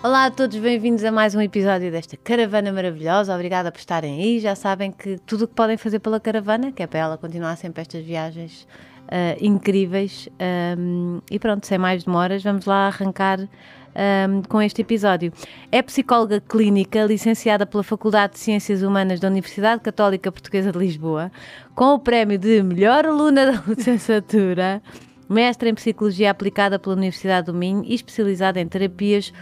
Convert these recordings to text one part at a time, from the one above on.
Olá a todos, bem-vindos a mais um episódio desta caravana maravilhosa. Obrigada por estarem aí. Já sabem que tudo o que podem fazer pela caravana, que é para ela continuar sempre estas viagens uh, incríveis. Um, e pronto, sem mais demoras, vamos lá arrancar um, com este episódio. É psicóloga clínica, licenciada pela Faculdade de Ciências Humanas da Universidade Católica Portuguesa de Lisboa, com o prémio de melhor aluna da licenciatura. mestre em Psicologia aplicada pela Universidade do Minho e especializada em terapias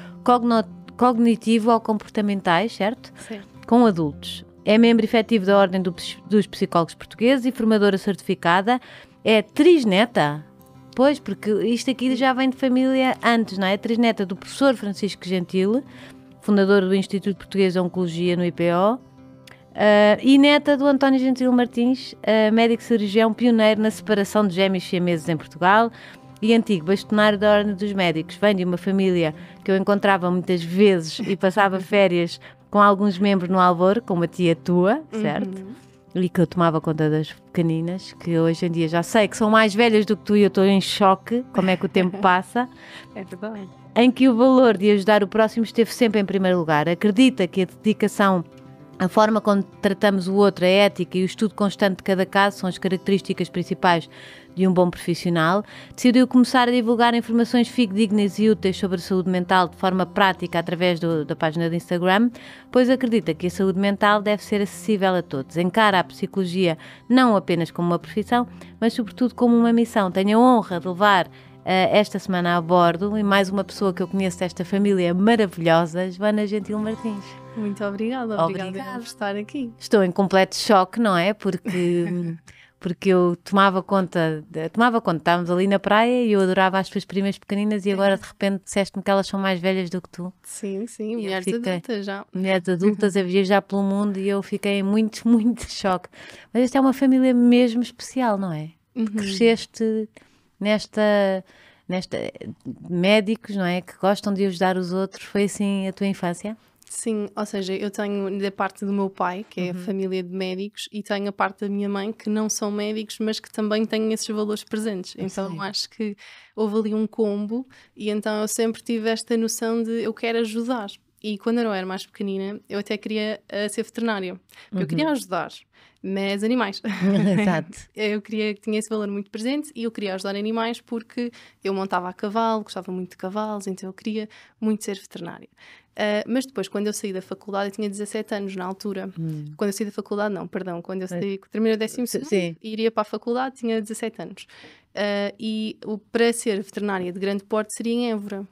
cognitivo ou comportamentais, certo? Certo. Com adultos. É membro efetivo da Ordem do, dos Psicólogos Portugueses e formadora certificada. É trisneta. Pois, porque isto aqui já vem de família antes, não é? Trisneta do professor Francisco Gentile, fundador do Instituto Português de Oncologia no IPO, Uh, eh, e neta do António Gentil Martins, uh, médico cirurgião pioneiro na separação de gêmeos chineses em Portugal, e antigo bastonário da Ordem dos Médicos. Vem de uma família que eu encontrava muitas vezes e passava férias com alguns membros no Alvor, com uma tia tua, uhum. certo? Uhum e que eu tomava conta das pequeninas, que hoje em dia já sei que são mais velhas do que tu e eu estou em choque, como é que o tempo passa. é verdade. Em que o valor de ajudar o próximo esteve sempre em primeiro lugar. Acredita que a dedicação, a forma como tratamos o outro, a ética e o estudo constante de cada caso são as características principais de um bom profissional, decidiu começar a divulgar informações fidedignas e úteis sobre a saúde mental de forma prática através do, da página do Instagram, pois acredita que a saúde mental deve ser acessível a todos. Encara a psicologia não apenas como uma profissão, mas sobretudo como uma missão. Tenho a honra de levar eh, esta semana a bordo e mais uma pessoa que eu conheço desta família maravilhosa, Joana Gentil Martins. Muito obrigada, obrigada, obrigada por estar aqui. Estou em completo choque, não é? Porque porque eu tomava conta, de, tomava conta, estávamos ali na praia e eu adorava as tuas primas pequeninas e agora de repente disseste-me que elas são mais velhas do que tu. Sim, sim, mulheres fiquei, adultas já. Mulheres adultas a viajar pelo mundo e eu fiquei muito, muito de choque. Mas esta é uma família mesmo especial, não é? Uhum. Cresceste nesta, nesta médicos, não é? Que gostam de ajudar os outros. Foi assim a tua infância? Sim, ou seja, eu tenho da parte do meu pai, que é uhum. a família de médicos, e tenho a parte da minha mãe, que não são médicos, mas que também têm esses valores presentes. Eu então sei. acho que houve ali um combo, e então eu sempre tive esta noção de eu quero ajudar. E quando eu era mais pequenina, eu até queria uh, ser veterinária, porque uhum. eu queria uhum. ajudar, mas animais. Exato. eu queria, que tinha esse valor muito presente e eu queria ajudar animais porque eu montava a cavalo, gostava muito de cavalos, então eu queria muito ser veterinária. Uh, mas depois, quando eu saí da faculdade, eu tinha 17 anos na altura. Hum. Quando eu saí da faculdade, não, perdão. Quando eu saí, terminei o 12 iria para a faculdade, tinha 17 anos. Uh, e o, para ser veterinária de grande porte seria em Évora.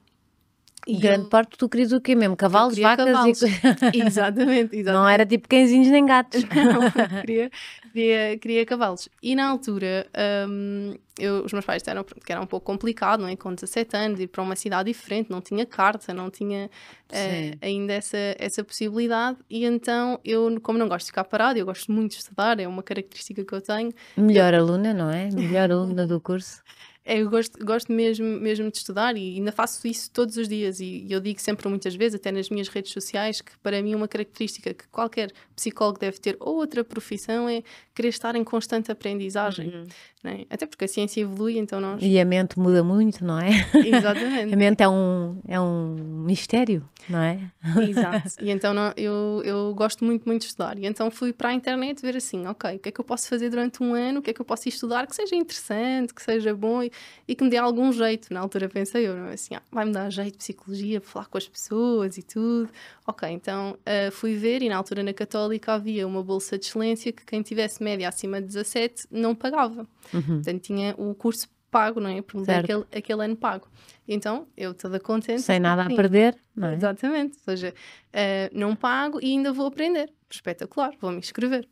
E grande eu... parte tu querias o quê mesmo? Cavalos, vacas cavalos. e... exatamente, exatamente. Não era tipo cãezinhos nem gatos. Não, queria, queria, queria cavalos. E na altura, um, eu, os meus pais disseram que era um pouco complicado, não é? Com 17 anos, ir para uma cidade diferente, não tinha carta, não tinha uh, ainda essa, essa possibilidade. E então, eu, como não gosto de ficar parado, eu gosto muito de estudar, é uma característica que eu tenho. Melhor eu... aluna, não é? Melhor aluna do curso. É, eu gosto, gosto mesmo, mesmo de estudar e ainda faço isso todos os dias. E, e eu digo sempre muitas vezes, até nas minhas redes sociais, que para mim uma característica que qualquer psicólogo deve ter ou outra profissão é querer estar em constante aprendizagem. Uhum né? Até porque a ciência evolui, então nós. E a mente muda muito, não é? Exatamente. a mente é um, é um mistério, não é? Exato. E então não, eu, eu gosto muito, muito de estudar. E então fui para a internet ver assim: ok, o que é que eu posso fazer durante um ano? O que é que eu posso estudar que seja interessante, que seja bom e, e que me dê algum jeito? Na altura pensei eu, não é? Assim, ah, vai-me dar jeito psicologia, falar com as pessoas e tudo. Ok, então uh, fui ver e na altura na Católica havia uma bolsa de excelência que quem tivesse média acima de 17 não pagava. Uhum. Portanto, tinha o curso pago, não é? Promover aquele, aquele ano pago. Então, eu toda contente. Sem assim, nada a perder, não é? Exatamente. Ou seja, uh, não pago e ainda vou aprender. Espetacular, vou me inscrever.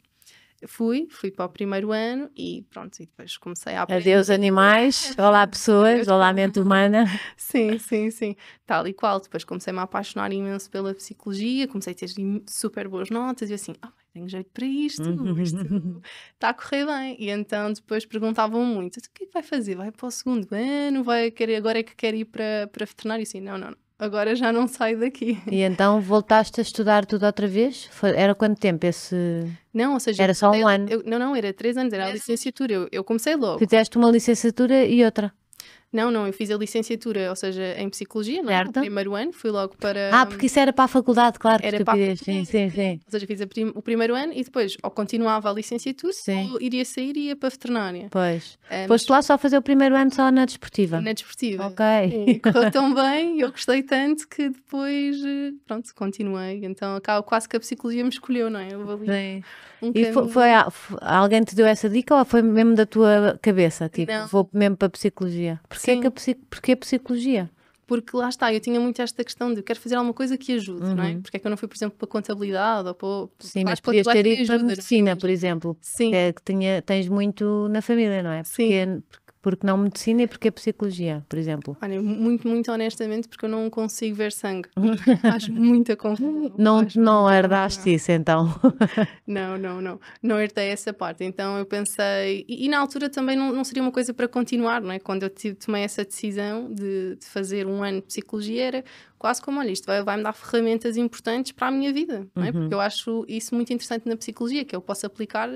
Fui, fui para o primeiro ano e pronto, e depois comecei a aprender. Adeus animais, olá pessoas, olá mente humana. Sim, sim, sim, tal e qual. Depois comecei-me a apaixonar imenso pela psicologia, comecei a ter super boas notas e assim, ah, tenho jeito para isto, uhum. isto está a correr bem. E então depois perguntavam muito: então o que é que vai fazer? Vai para o segundo ano? Vai querer, agora é que quer ir para, para veterinário? E assim, não, não, não, agora já não saio daqui. E então voltaste a estudar tudo outra vez? Foi, era quanto tempo esse. Não, ou seja. Era só um eu, ano? Eu, não, não, era três anos, era a licenciatura. Eu, eu comecei logo. Fizeste uma licenciatura e outra? Não, não, eu fiz a licenciatura, ou seja, em psicologia, não é? no primeiro ano, fui logo para. Ah, porque isso era para a faculdade, claro, que era estupidez. Para a faculdade. Sim, sim, sim. Ou seja, fiz prim... o primeiro ano e depois ou continuava a licenciatura sim. ou iria sair e ia para a veterinária. Pois. Um, Foste lá só fazer o primeiro ano só na desportiva? Na desportiva. Ok. E correu tão bem, eu gostei tanto que depois, eh, pronto, continuei. Então quase que a psicologia me escolheu, não é? Eu vou sim. Um e foi, foi, alguém te deu essa dica ou foi mesmo da tua cabeça? Tipo, não. vou mesmo para a psicologia? Porque porque, é que porque psicologia? Porque lá está, eu tinha muito esta questão de eu quero fazer alguma coisa que ajude, uhum. não é? Uhum. Porque é que eu não fui, por exemplo, para contabilidade ou para. Sim, mas podias ter ido para é? medicina, por exemplo. Sim. Que, é, que tinha, tens muito na família, não é? Porque, Sim. Porque porque não medicina e porque é psicologia, por exemplo? Olha, muito, muito honestamente, porque eu não consigo ver sangue. Acho muita confusão. Não, Acho não herdaste não. isso então? não, não, não. Não herdei essa parte. Então eu pensei. E, e na altura também não, não, seria uma coisa para continuar, não é? Quando eu tive, tomei essa decisão de, de fazer um ano de psicologia, era quase como, olha, isto vai, vai, me dar ferramentas importantes para a minha vida, não é? Uhum. Porque eu acho isso muito interessante na psicologia, que eu posso aplicar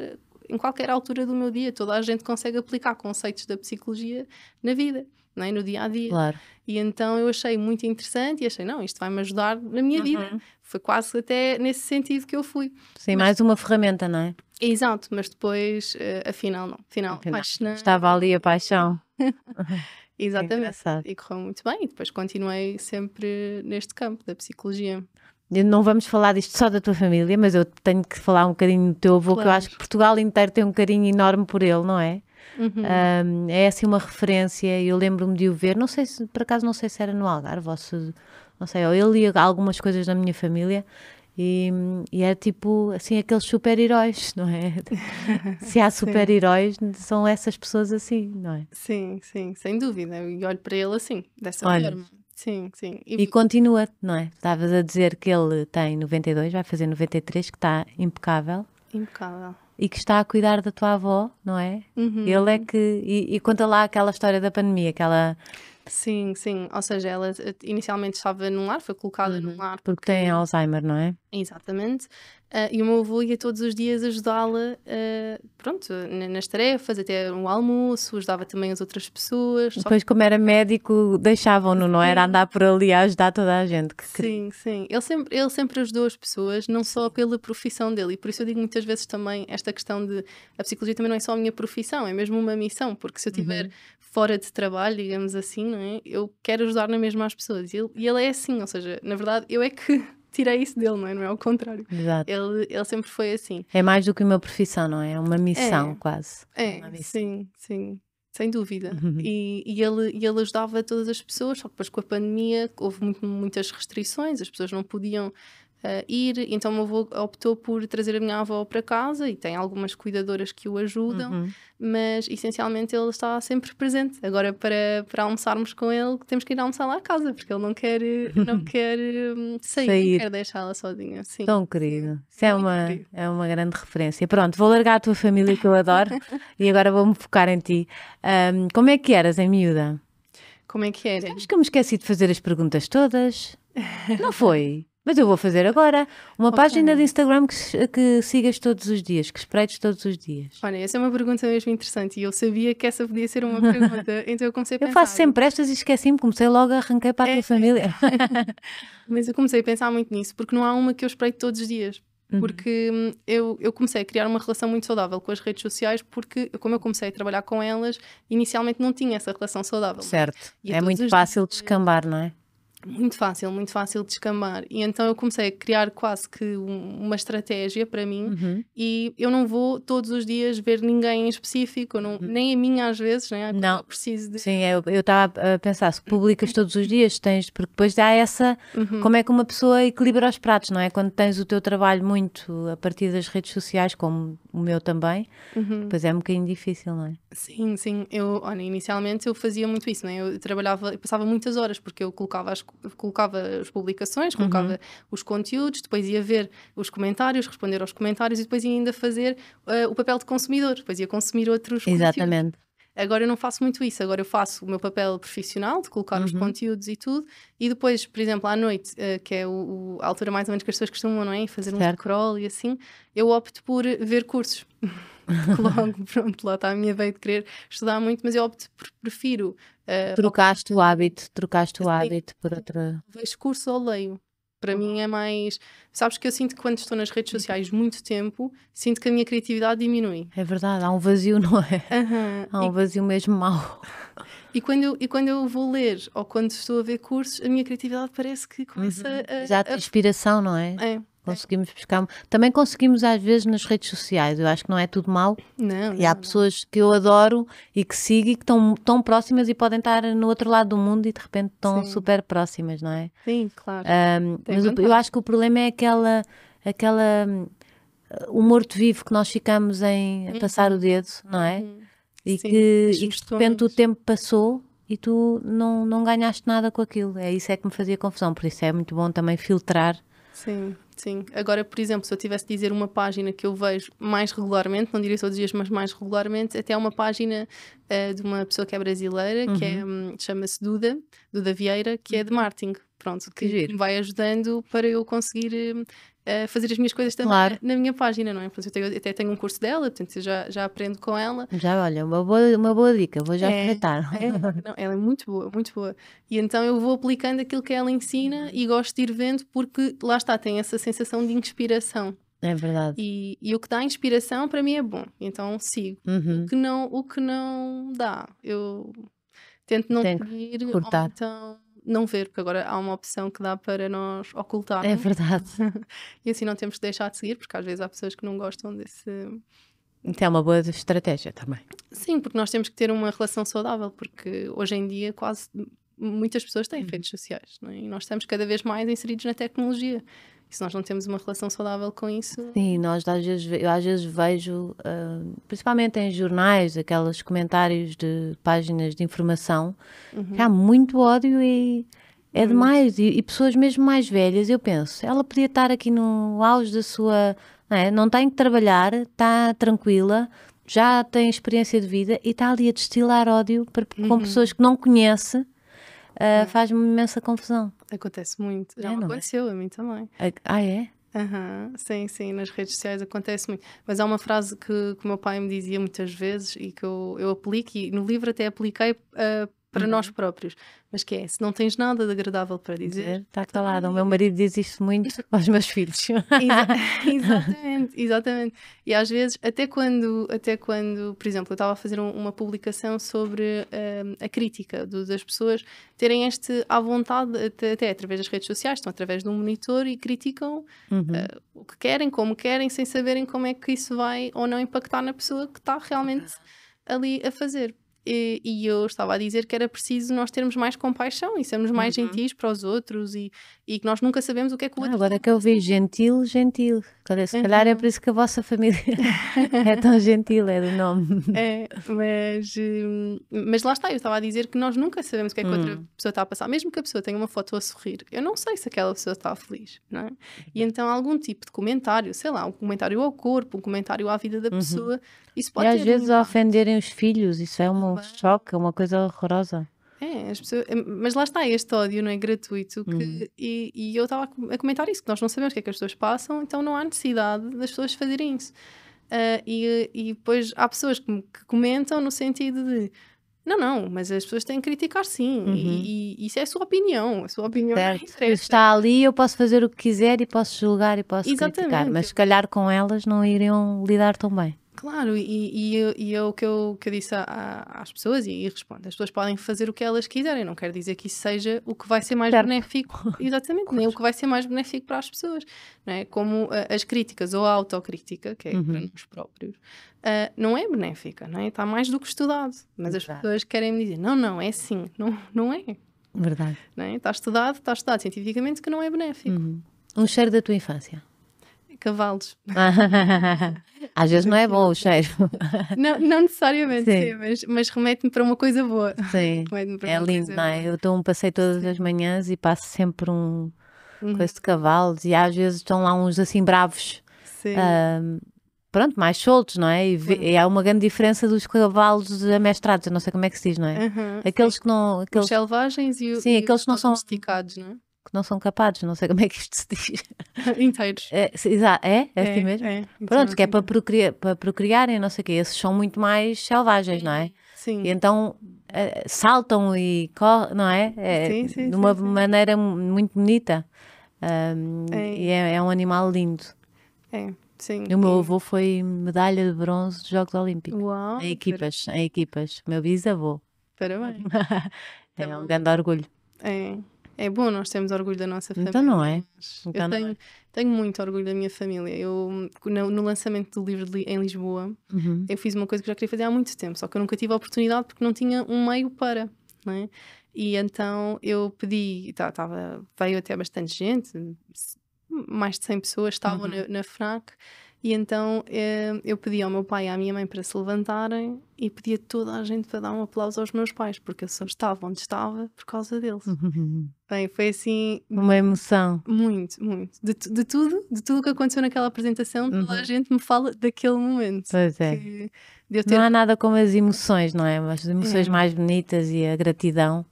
em qualquer altura do meu dia, toda a gente consegue aplicar conceitos da psicologia na vida. É? no dia a dia. Claro. E então eu achei muito interessante e achei, não, isto vai me ajudar na minha uhum. vida. Foi quase até nesse sentido que eu fui. Sim, mas... mais uma ferramenta, não é? Exato, mas depois, uh, afinal, não. Afinal, afinal. Estava ali a paixão. Exatamente. e correu muito bem. E depois continuei sempre neste campo da psicologia não vamos falar disto só da tua família, mas eu tenho que falar um bocadinho do teu avô, claro. que eu acho que Portugal inteiro tem um carinho enorme por ele, não é? Uhum. Um, é assim uma referência, e eu lembro-me de o ver, não sei se, por acaso, não sei se era no Algarve ou se, não sei, ou ele e algumas coisas da minha família, e, e era é tipo, assim, aqueles super-heróis, não é? se há super-heróis, são essas pessoas assim, não é? Sim, sim, sem dúvida, e olho para ele assim, dessa olha, forma. Sim, sim. E, e continua, não é? Estavas a dizer que ele tem 92, vai fazer 93, que está impecável. Impecável. E que está a cuidar da tua avó, não é? Uhum. Ele é que. E, e, conta lá aquela história da pandemia, aquela. Sim, sim. Ou seja, ela eh, inicialmente estava num lar, foi colocada uhum. num lar. Porque... porque tem Alzheimer, não é? Exatamente. Uh, e o meu avô ia todos os dias ajudá-la, uh, pronto, nas tarefas, até no almoço, ajudava também as outras pessoas. Depois, só... como era médico, deixavam-no, não era andar por ali a ajudar toda a gente. Que... Sim, sim. Ele sempre, ele sempre ajudou as pessoas, não só pela profissão dele. E por isso eu digo muitas vezes também esta questão de a psicologia também não é só a minha profissão, é mesmo uma missão, porque se eu estiver uhum. fora de trabalho, digamos assim, não é? eu quero ajudar na mesma as pessoas. E ele, e ele é assim, ou seja, na verdade, eu é que tirei isso dele, não é? Não é ao contrário. Exato. Ele, ele sempre foi assim. É mais do que uma profissão, não é? É uma missão, é, quase. É, é missão. sim, sim. Sem dúvida. Uhum. E, e, ele, e ele ajudava todas as pessoas, só que depois com a pandemia houve muito, muitas restrições, as pessoas não podiam uh, ir. Então, o meu avô optou por trazer a minha avó para casa e tem algumas cuidadoras que o ajudam, uhum. mas essencialmente ele está sempre presente. Agora, para, para almoçarmos com ele, temos que ir almoçar lá à casa, porque ele não quer, não quer hum, sair, sair. quer deixá-la sozinha. Sim. Tão querido. Isso é, é uma, querido. é uma grande referência. Pronto, vou largar a tua família que eu adoro e agora vou-me focar em ti. Um, como é que eras em miúda? Como é que era? Acho que eu me esqueci de fazer as perguntas todas. Não foi? Mas eu vou fazer agora uma okay. página de Instagram que, que sigas todos os dias, que espreites todos os dias. Olha, essa é uma pergunta mesmo interessante e eu sabia que essa podia ser uma pergunta, então eu comecei a pensar. Eu faço sempre estas e esqueci-me, comecei logo, arranquei para a tua é. é. família. Mas eu comecei a pensar muito nisso, porque não há uma que eu espreito todos os dias uhum. porque uhum. eu, eu comecei a criar uma relação muito saudável com as redes sociais, porque como eu comecei a trabalhar com elas, inicialmente não tinha essa relação saudável. É? Certo, é muito fácil dias... descambar, não é? muito fácil, muito fácil de descambar. E então eu comecei a criar quase que um, uma estratégia para mim uhum. e eu não vou todos os dias ver ninguém em específico, não, uhum. nem a minha às vezes, né? não preciso de... Sim, eu estava a pensar, se publicas todos os dias, tens, porque depois dá essa, uhum. como é que uma pessoa equilibra os pratos, não é? Quando tens o teu trabalho muito a partir das redes sociais, como o meu também, uhum. depois é um bocadinho difícil, não é? Sim, sim, eu, olha, inicialmente eu fazia muito isso, né? Eu trabalhava, eu passava muitas horas porque eu colocava as colocava as publicações, uhum. colocava uhum. os conteúdos, depois ia ver os comentários, responder aos comentários e depois ia ainda fazer uh, o papel de consumidor, depois ia consumir outros Exatamente. Conteúdos. Agora eu não faço muito isso, agora eu faço o meu papel profissional de colocar uhum. os conteúdos e tudo, e depois, por exemplo, à noite, uh, que é o, o, a altura mais ou menos que as pessoas costumam, não é? Fazer certo. um scroll e assim, eu opto por ver cursos. porque logo, pronto, lá está a minha veia de querer estudar muito, mas eu opto por, prefiro. Uh, trocaste o hábito, trocaste o hábito por outra. Vejo curso ou leio. Para uhum. mim é mais. Sabes que eu sinto que quando estou nas redes uhum. sociais muito tempo, sinto que a minha criatividade diminui. É verdade, há um vazio, não é? Uhum. Há um e... vazio mesmo mau. E quando, eu, e quando eu vou ler ou quando estou a ver cursos, a minha criatividade parece que começa uhum. a. Já a inspiração, não é? É. Conseguimos buscar. Também conseguimos às vezes nas redes sociais. Eu acho que não é tudo mal. Não, e há não, pessoas que eu adoro e que sigo e que estão tão próximas e podem estar no outro lado do mundo e de repente estão Sim. super próximas, não é? Sim, claro. Um, mas o, eu acho que o problema é aquela. aquela hum, o morto-vivo que nós ficamos em uhum. passar o dedo, não é? Uhum. E, Sim, que, e que de repente o tempo passou e tu não, não ganhaste nada com aquilo. É isso é que me fazia confusão. Por isso é muito bom também filtrar. Sim. Sim. Agora, por exemplo, se eu tivesse de dizer uma página que eu vejo mais regularmente, não diria todos os dias, mas mais regularmente, até uma página uh, de uma pessoa que é brasileira, uhum. que é, uhum. Hum, chama-se Duda, Duda Vieira, que é de marketing. Pronto, que, que vai ajudando para eu conseguir hum, a fazer as minhas coisas também claro. na minha página, não é? Portanto, eu, tenho, eu até tenho um curso dela, portanto, eu já, já aprendo com ela. Já, olha, uma boa, uma boa dica, vou já é, aproveitar. É, é, ela é muito boa, muito boa. E então eu vou aplicando aquilo que ela ensina e gosto de ir vendo porque lá está, tem essa sensação de inspiração. É verdade. E, e, o que dá inspiração para mim é bom, então sigo. Uhum. O, que não, o que não dá, eu tento não Tenho Cortar. então não ver, porque agora há uma opção que dá para nós ocultar. É, é? verdade. e assim não temos de deixar de seguir, porque às vezes há pessoas que não gostam desse. Então é uma boa estratégia também. Sim, porque nós temos que ter uma relação saudável, porque hoje em dia quase muitas pessoas têm uhum. redes sociais, é? e nós estamos cada vez mais inseridos na tecnologia. E se nós não temos uma relação saudável com isso. Sim, nós às vezes, eu às vezes vejo, uh, principalmente em jornais, aqueles comentários de páginas de informação, uhum. que há muito ódio e. É uhum. demais, e, e pessoas mesmo mais velhas, eu penso, ela podia estar aqui no auge da sua não, é? não, tem que trabalhar, está tranquila, já tem experiência de vida e está ali a destilar ódio para, uhum. com pessoas que não conhece, uh, uhum. faz-me imensa confusão. Acontece muito. Já é, me é? aconteceu, é? a mim também. Ah, é? Uhum. Sim, sim, nas redes sociais acontece muito. Mas há uma frase que, que o meu pai me dizia muitas vezes e que eu, eu aplico, e no livro até apliquei uh, para uhum. nós próprios. Mas que é, se não tens nada de agradável para dizer. Está então calado. O meu é. marido diz isso muito aos meus filhos. exatamente, exatamente. E às vezes, até quando, até quando por exemplo, eu estava a fazer um, uma publicação sobre hum, a crítica do, das pessoas terem este à vontade, até, até, através das redes sociais, estão através de um monitor e criticam uhum. uh, o que querem, como querem, sem saberem como é que isso vai ou não impactar na pessoa que está realmente ali a fazer. E, e, eu estava a dizer que era preciso nós termos mais compaixão e sermos mais uhum. gentis para os outros e, e que nós nunca sabemos o que é que o ah, outro. agora é que eu vi gentil, gentil. Olha, se calhar é então. por isso que a vossa família é tão gentil, é do nome. É, mas, hum, mas lá está, eu estava a dizer que nós nunca sabemos o que é que hum. outra pessoa está a passar, mesmo que a pessoa tenha uma foto a sorrir, eu não sei se aquela pessoa está feliz, não é? E uhum. então algum tipo de comentário, sei lá, um comentário ao corpo, um comentário à vida da uhum. pessoa, uhum. isso pode E às vezes um... ofenderem os filhos, isso é um choque, é uma coisa horrorosa. É, pessoas, eh, mas lá está este ódio, não é gratuito. Que, uhum. e, e, eu estava a comentar isso, que nós não sabemos o que é que as pessoas passam, então não há necessidade das pessoas fazerem isso. Uh, e, e depois há pessoas que, que, comentam no sentido de. Não, não, mas as pessoas têm que criticar sim, uhum. e, e, isso é a sua opinião, a sua opinião certo. É está ali, eu posso fazer o que quiser e posso julgar e posso Exatamente. criticar, mas se calhar com elas não iriam lidar tão bem. Claro, e, e, e é o que eu, que eu disse a, a, às pessoas e, e respondo. As pessoas podem fazer o que elas quiserem, não quer dizer que isso seja o que vai ser mais certo. benéfico. Exatamente, nem o que vai ser mais benéfico para as pessoas. Não é? Como uh, as críticas ou a autocrítica, que é uhum. para nós próprios, uh, não é benéfica, não é? Está mais do que estudado. Mas as pessoas querem me dizer, não, não, é assim, não, não é. Verdade. Não é? Está estudado, está estudado cientificamente que não é benéfico. Uhum. Um cheiro da tua infância cavalos. Às vezes não é bom o cheiro. Não, não necessariamente, sim. Sim, mas, mas remete-me para uma coisa boa. Sim, é lindo, não é? Eu dou um passeio todas sim. as manhãs e passo sempre um uhum. de cavalos e às vezes estão lá uns assim bravos. Sim. pronto, mais soltos, não é? E, vê, uhum. e, há uma grande diferença dos cavalos amestrados, eu não sei como é que se diz, não é? Uhum, aqueles sim. que não. Aqueles... Os selvagens e, sim, e aqueles que não são domesticados, não é? que não são capazes, não sei como é que isto se diz. Inteiros. É, é, é, é assim é, mesmo? É, Pronto, que é para, procriar, para procriarem, não sei o quê. Esses são muito mais selvagens, não é? Sim. E então eh, saltam e correm, não é? é sim, sim, de uma sim, maneira muito bonita. Um, é. e é, é, um animal lindo. É. Sim, o meu avô foi medalha de bronze dos Jogos Olímpicos. Uau, em equipas, para... em equipas. Meu bisavô. Parabéns. é um grande orgulho. É. É bom nós temos orgulho da nossa então família. É? Então não é? Então eu tenho, é. tenho muito orgulho da minha família. Eu, no, lançamento do livro em Lisboa, uhum. eu fiz uma coisa que já queria fazer há muito tempo, só que eu nunca tive a oportunidade porque não tinha um meio para, né? E então eu pedi, tá, tava, veio até bastante gente, mais de 100 pessoas estavam uhum. na, na FNAC, e então eh, eu pedi ao meu pai e à minha mãe para se levantarem e pedi a toda a gente para dar um aplauso aos meus pais, porque eu só estava onde estava por causa deles. Bem, foi assim. Uma emoção. Muito, muito. De, de tudo, de tudo o que aconteceu naquela apresentação, toda uhum. a gente me fala daquele momento. Pois é. Ter... Não há nada como as emoções, não é? As emoções é. mais bonitas e a gratidão.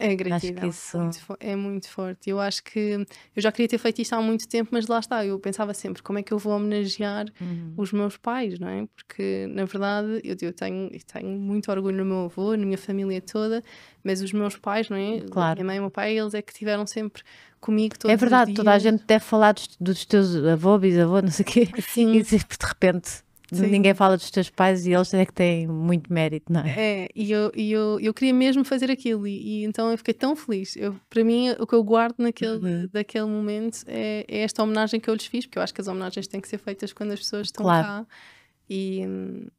É gratidão. É isso... É, muito é, muito forte. Eu acho que eu já queria ter feito isto há muito tempo, mas lá está. Eu pensava sempre como é que eu vou homenagear uhum. os meus pais, não é? Porque na verdade eu, eu, tenho, eu tenho muito orgulho no meu avô, na minha família toda, mas os meus pais, não é? Claro. Minha mãe e meu pai, eles é que tiveram sempre comigo todos É verdade, toda a gente deve falar dos, dos teus avô, bisavô, não sei o quê. Sim. E de repente Sim. Ninguém fala dos teus pais e eles é que têm muito mérito, não é? É, e eu, e eu, eu queria mesmo fazer aquilo e, e, então eu fiquei tão feliz. Eu, para mim, o que eu guardo naquele, uhum. daquele momento é, é, esta homenagem que eu lhes fiz, porque eu acho que as homenagens têm que ser feitas quando as pessoas estão claro. cá. E,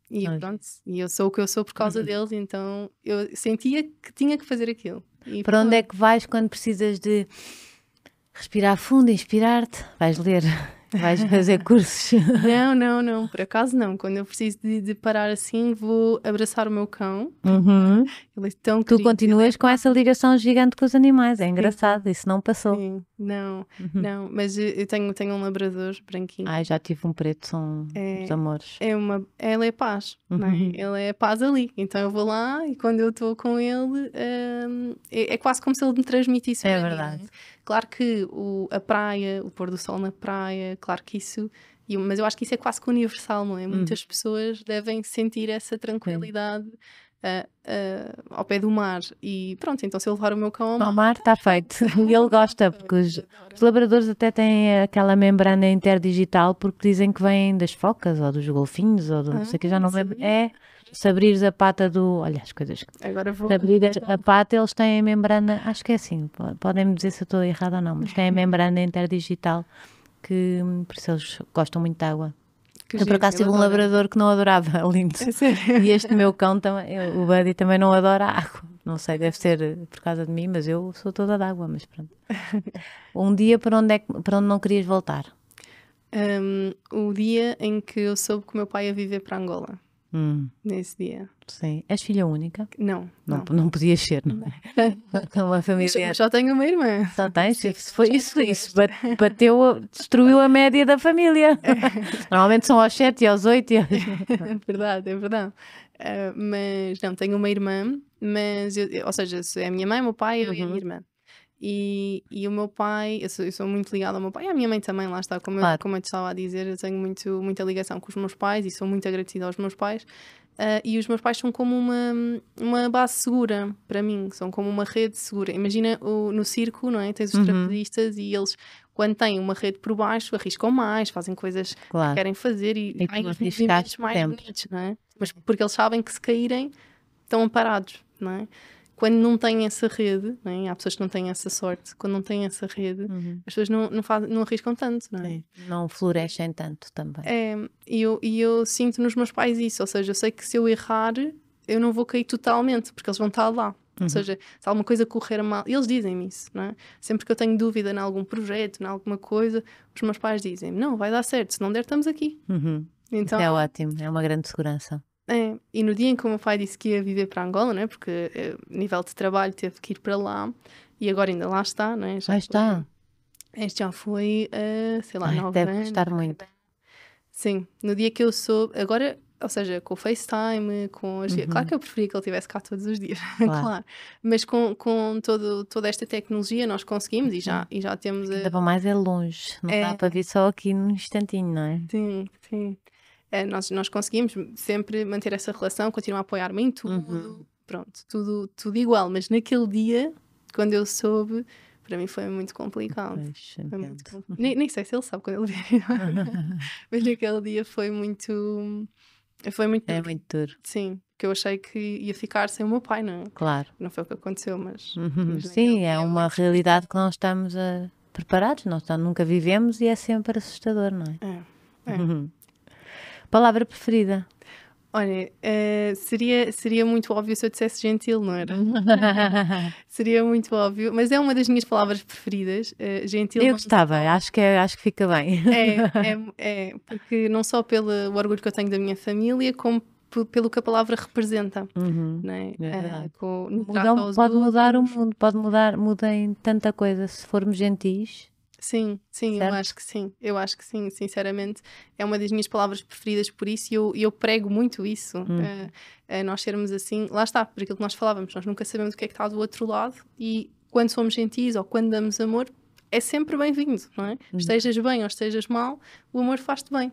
e pronto, e eu sou o que eu sou por causa uhum. deles, então eu sentia que tinha que fazer aquilo. E para pronto. onde é que vais quando precisas de respirar fundo, inspirar-te? Vais ler Vais fazer cursos? não, não, não, por acaso não. Quando eu preciso de, de parar assim, vou abraçar o meu cão. Uhum. Ele é tão Tu continuas com essa ligação gigante com os animais, é engraçado, Sim. isso não passou. Sim, não, uhum. não, mas eu tenho, tenho um labrador branquinho. Ai, já tive um preto, são é, os amores. É uma, ele é paz, uhum. não é? Uhum. ele é paz ali. Então eu vou lá e quando eu estou com ele, hum, é, é, quase como se ele me transmitisse. É verdade. Mim, Claro que o, a praia, o pôr do sol na praia, claro que isso. Mas eu acho que isso é quase que universal, não é? Uhum. Muitas pessoas devem sentir essa tranquilidade Uh, uh, ao pé do mar e pronto, então se eu levar o meu cão ao mar. Ao mar está feito. Ele gosta, tá porque os, os, labradores até têm aquela membrana interdigital porque dizem que vêm das focas ou dos golfinhos ou do, ah, não sei o que, já não lembro. É, se abrires a pata do. Olha as coisas. Agora vou. Se abrir a pata, eles têm a membrana, acho que é assim, podem-me dizer se eu estou errada ou não, mas têm a membrana interdigital que, por isso, eles gostam muito de água. Que eu, por acaso, tive um adora. labrador que não adorava, lindo. É e este meu cão, também, o Buddy, também não adora água. Não sei, deve ser por causa de mim, mas eu sou toda de água, mas pronto. um dia para onde, é que, para onde não querias voltar? Um, o dia em que eu soube que o meu pai ia viver para Angola. Hum. Nesse dia. Sim. És filha única? Não. Não, não. não podias ser, não é? é. uma família. Eu só tenho uma irmã. Só tens? Sim, isso foi isso, isso. Bateu, destruiu a média da família. Normalmente são aos 7 e aos 8. aos... é verdade, é verdade. Uh, mas não, tenho uma irmã, mas eu, ou seja, é a minha mãe, o meu pai, eu e a minha uhum. irmã. E, e o meu pai, eu sou, eu sou muito ligada ao meu pai e à minha mãe também, lá está, como, claro. eu, como eu te estava a dizer, eu tenho muito, muita ligação com os meus pais e sou muito agradecida aos meus pais. Uh, e os meus pais são como uma, uma base segura para mim, são como uma rede segura. Imagina o, no circo, não é? Tens os uhum. trapezistas e eles, quando têm uma rede por baixo, arriscam mais, fazem coisas claro. que querem fazer e, e têm mais bonitos, não é? Mas porque eles sabem que se caírem estão amparados, não é? quando não têm essa rede, né? há pessoas que não têm essa sorte, quando não têm essa rede, uhum. as pessoas não, não, faz, não arriscam tanto, não é? Não florescem tanto também. É, e eu, e eu sinto nos meus pais isso, ou seja, eu sei que se eu errar, eu não vou cair totalmente, porque eles vão estar lá. Uhum. Ou seja, se alguma coisa correr mal, eles dizem-me isso, não é? Sempre que eu tenho dúvida em algum projeto, em alguma coisa, os meus pais dizem-me: não, vai dar certo, se não der, estamos aqui. Uhum. Então, é ótimo, é uma grande segurança. É. E no dia em que o meu pai disse que ia viver para Angola, né? porque a eh, nível de trabalho teve que ir para lá e agora ainda lá está, não é? Já, está. Este já foi, uh, sei lá, Ai, nove deve anos. Deve muito. Sim, no dia que eu soube, agora, ou seja, com o FaceTime, com as... Uhum. Claro que eu preferia que ele estivesse cá todos os dias, claro. claro. Mas com, com todo, toda esta tecnologia nós conseguimos e já, uhum. e já temos... A... Ainda eh, para mais é longe, não é... dá para vir só aqui num instantinho, não é? Sim, sim. Eh, nós, nós conseguimos sempre manter essa relação, continuar a apoiar-me em tudo, uhum. pronto, tudo, tudo igual, mas naquele dia, quando eu soube, para mim foi muito complicado. foi muito complicado. Nem, nem, sei se ele sabe quando ele vier, mas naquele dia foi muito. Foi muito é duro. É muito duro. Sim, porque eu achei que ia ficar sem o meu pai, não é? Claro. Não foi o que aconteceu, mas. Uhum. mas Sim, é uma realidade que não estamos a... Eh, preparados, nós nunca vivemos e é sempre assustador, não é? É. é. Uhum. Palavra preferida? Olha, uh, seria, seria muito óbvio se eu dissesse gentil, não era? seria muito óbvio, mas é uma das minhas palavras preferidas, uh, gentil. Eu gostava, acho, que é, acho que fica bem. É, é, é, porque não só pelo orgulho que eu tenho da minha família, como pelo que a palavra representa. Uhum, né? é, é eh, com, pode mudar o mundo, pode mudar, mudem tanta coisa se formos gentis Sim, sim, certo? eu acho que sim. Eu acho que sim, sinceramente. É uma das minhas palavras preferidas por isso e eu, eu prego muito isso. Hum. Eh, nós sermos assim, lá está, por aquilo que nós falávamos, nós nunca sabemos o que é que está do outro lado e quando somos gentis ou quando damos amor, é sempre bem-vindo, não é? Hum. Estejas bem ou estejas mal, o amor faz-te bem,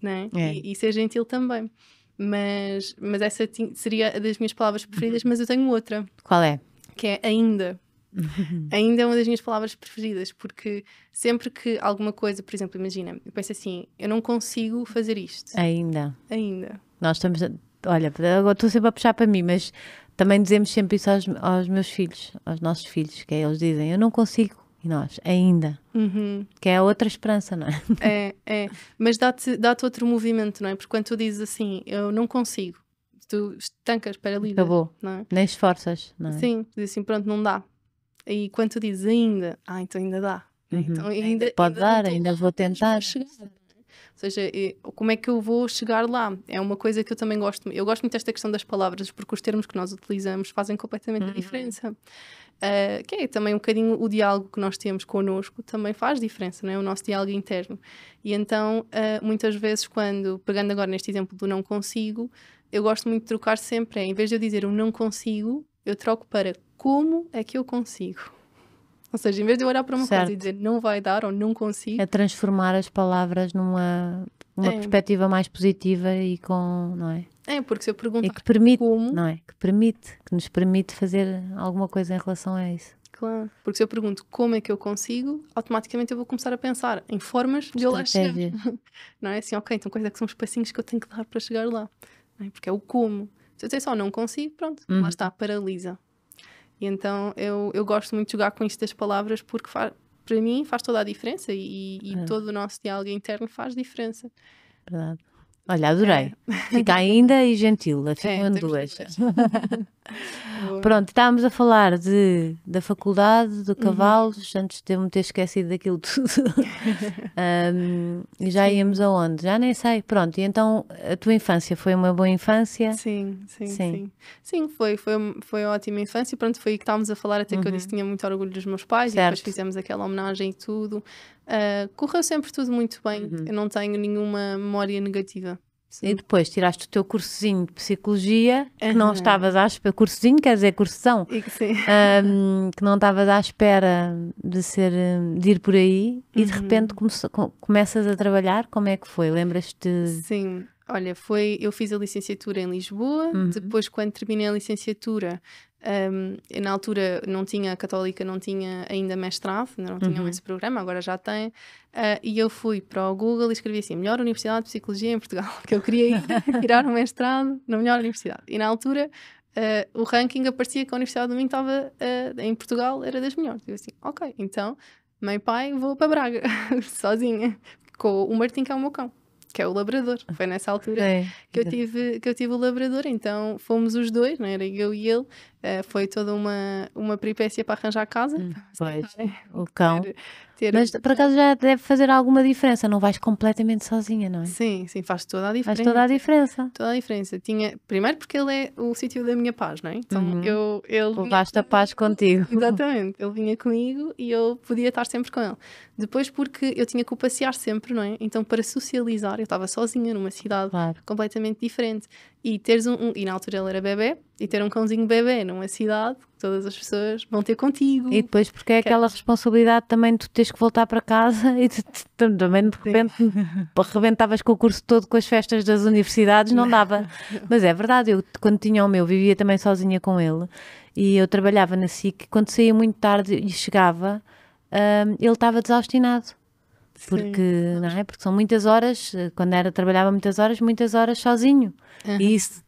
não é? é. E, e ser gentil também. Mas, mas essa seria das minhas palavras preferidas, uhum. mas eu tenho outra. Qual é? Que é ainda. Uhum. ainda é uma das minhas palavras preferidas, porque sempre que alguma coisa, por exemplo, imagina, eu penso assim, eu não consigo fazer isto. Ainda. Ainda. Nós estamos. A, olha, agora estou sempre a puxar para mim, mas também dizemos sempre isso aos, aos meus filhos, aos nossos filhos, que é, eles dizem, eu não consigo. E nós, ainda. Uhum. Que é outra esperança, não é? É, é. Mas dá-te dá, outro movimento, não é? Porque quando tu dizes assim, eu não consigo, tu estancas, para ali. Acabou. Não é? Nem esforças, não é? Sim, diz assim, pronto, não dá. E quando tu dizes ainda, ah, então ainda dá. Uhum. Então, ainda, ainda pode ainda dar, ainda vou tentar chegar. Ou seja, como é que eu vou chegar lá? É uma coisa que eu também gosto. Eu gosto muito desta questão das palavras, porque os termos que nós utilizamos fazem completamente uhum. a diferença. Uh, que é também um bocadinho o diálogo que nós temos connosco também faz diferença, não é? O nosso diálogo interno. E então, uh, muitas vezes, quando, pegando agora neste exemplo do não consigo, eu gosto muito de trocar sempre, é, em vez de eu dizer o não consigo, eu troco para como é que eu consigo. Ou seja, em vez de eu olhar para uma certo. coisa e dizer não vai dar ou não consigo. É transformar as palavras numa uma é. perspectiva mais positiva e com, não é? É, porque se eu perguntar que permite, como... Não é? Que permite, que nos permite fazer alguma coisa em relação a isso. Claro. Porque se eu pergunto como é que eu consigo, automaticamente eu vou começar a pensar em formas de eu lá chegar. Não é assim, ok, então quais é que são os passinhos que eu tenho que dar para chegar lá? É? Porque é o como eu disser só oh, não consigo, pronto, uhum. lá está, paralisa. E então eu, eu gosto muito de jogar com isto das palavras porque faz, para mim faz toda a diferença e, e é. todo o nosso diálogo interno faz diferença. Verdade. Olha, adorei. É. Fica ainda e gentil. ficam é, duas. Pronto, estávamos a falar de, da faculdade, de uhum. cavalos, uhum. antes de eu me ter esquecido daquilo tudo. um, e já sim. íamos aonde? Já nem sei. Pronto, e então a tua infância foi uma boa infância? Sim, sim, sim. Sim, sim foi, foi, foi uma ótima infância. Pronto, foi aí que estávamos a falar, até que eu uhum. disse que tinha muito orgulho dos meus pais, certo. e depois fizemos aquela homenagem e tudo. Uh, correu sempre tudo muito bem. Uhum. Eu não tenho nenhuma memória negativa. Sim. E depois tiraste o teu cursozinho de psicologia, que uhum. não estavas à espera. Cursozinho quer dizer cursão. Um, que não estavas à espera de, ser, de ir por aí uhum. e de uhum. repente come, começas a trabalhar. Como é que foi? Lembras-te? Sim. Olha, foi, eu fiz a licenciatura em Lisboa, uhum. depois quando terminei a licenciatura um, na altura não tinha católica, não tinha ainda mestrado, não tinha uhum. esse programa, agora já tem. Uh, ah, e eu fui para o Google e escrevi assim: melhor universidade de psicologia em Portugal, que eu queria tirar um mestrado na melhor universidade. E na altura uh, o ranking aparecia que a Universidade do Minho estava uh, em Portugal, era das melhores. Eu assim: ok, então, mãe e pai, vou para Braga, sozinha, com o Martim, que é o meu cão que é o labrador. Foi nessa altura é, que, eu é. tive, que eu tive o labrador, então fomos os dois, não era eu e ele, Uh, foi toda uma, uma peripécia para arranjar a casa. Hum, pois, o cão. Ter, ter Mas por acaso já deve fazer alguma diferença, não vais completamente sozinha, não é? Sim, sim, faz toda a diferença. Faz toda a diferença. Toda a diferença. Tinha, primeiro porque ele é o sítio da minha paz, não é? Então uhum. eu. Ele Levaste a paz contigo. Exatamente, ele vinha comigo e eu podia estar sempre com ele. Depois porque eu tinha que o passear sempre, não é? Então para socializar, eu estava sozinha numa cidade claro. completamente diferente. E teres um, um. E na altura ele era bebê, e ter um cãozinho bebê, não é? uma cidade, todas as pessoas vão ter contigo. E depois, porque é, é aquela responsabilidade também de tu teres que voltar para casa e também de repente arrebentavas com o curso todo com as festas das universidades, não dava. Mas é verdade, eu quando tinha o meu, vivia também sozinha com ele e eu trabalhava na SIC. Quando saía muito tarde e chegava, um, ele estava desaustinado. Porque, Sim. não é? porque são muitas horas, quando era trabalhava muitas horas, muitas horas sozinho. Uhum. E isso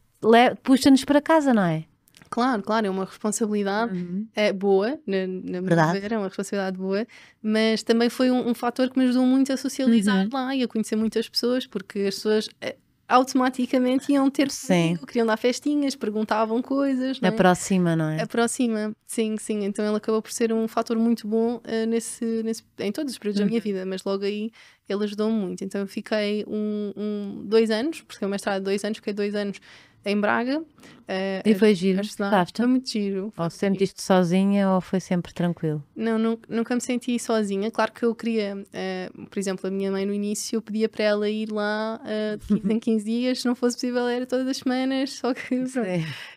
puxa-nos para casa, não é? Claro, claro, é uma responsabilidade uhum. é, boa, na, na minha ver, é uma responsabilidade boa, mas também foi um, um fator que me ajudou muito a socializar uhum. lá e a conhecer muitas pessoas, porque as pessoas é, automaticamente iam ter sim. Comigo, queriam dar festinhas, perguntavam coisas. Não é? Aproxima, não é? Aproxima, sim, sim. Então ele acabou por ser um fator muito bom uh, nesse, nesse, em todos os períodos uhum. da minha uhum. vida, mas logo aí ele ajudou muito. Então eu fiquei um, um, dois anos, porque eu é mestrado dois anos, fiquei dois anos em Braga. Uh, e foi giro, Foi muito giro. ou sentiste sozinha ou foi sempre tranquilo? Não, nunca, nunca me senti sozinha. Claro que eu queria, uh, por exemplo, a minha mãe no início, eu pedia para ela ir lá uh, eh, de 15 em 15 dias, se não fosse possível era todas as semanas, só que...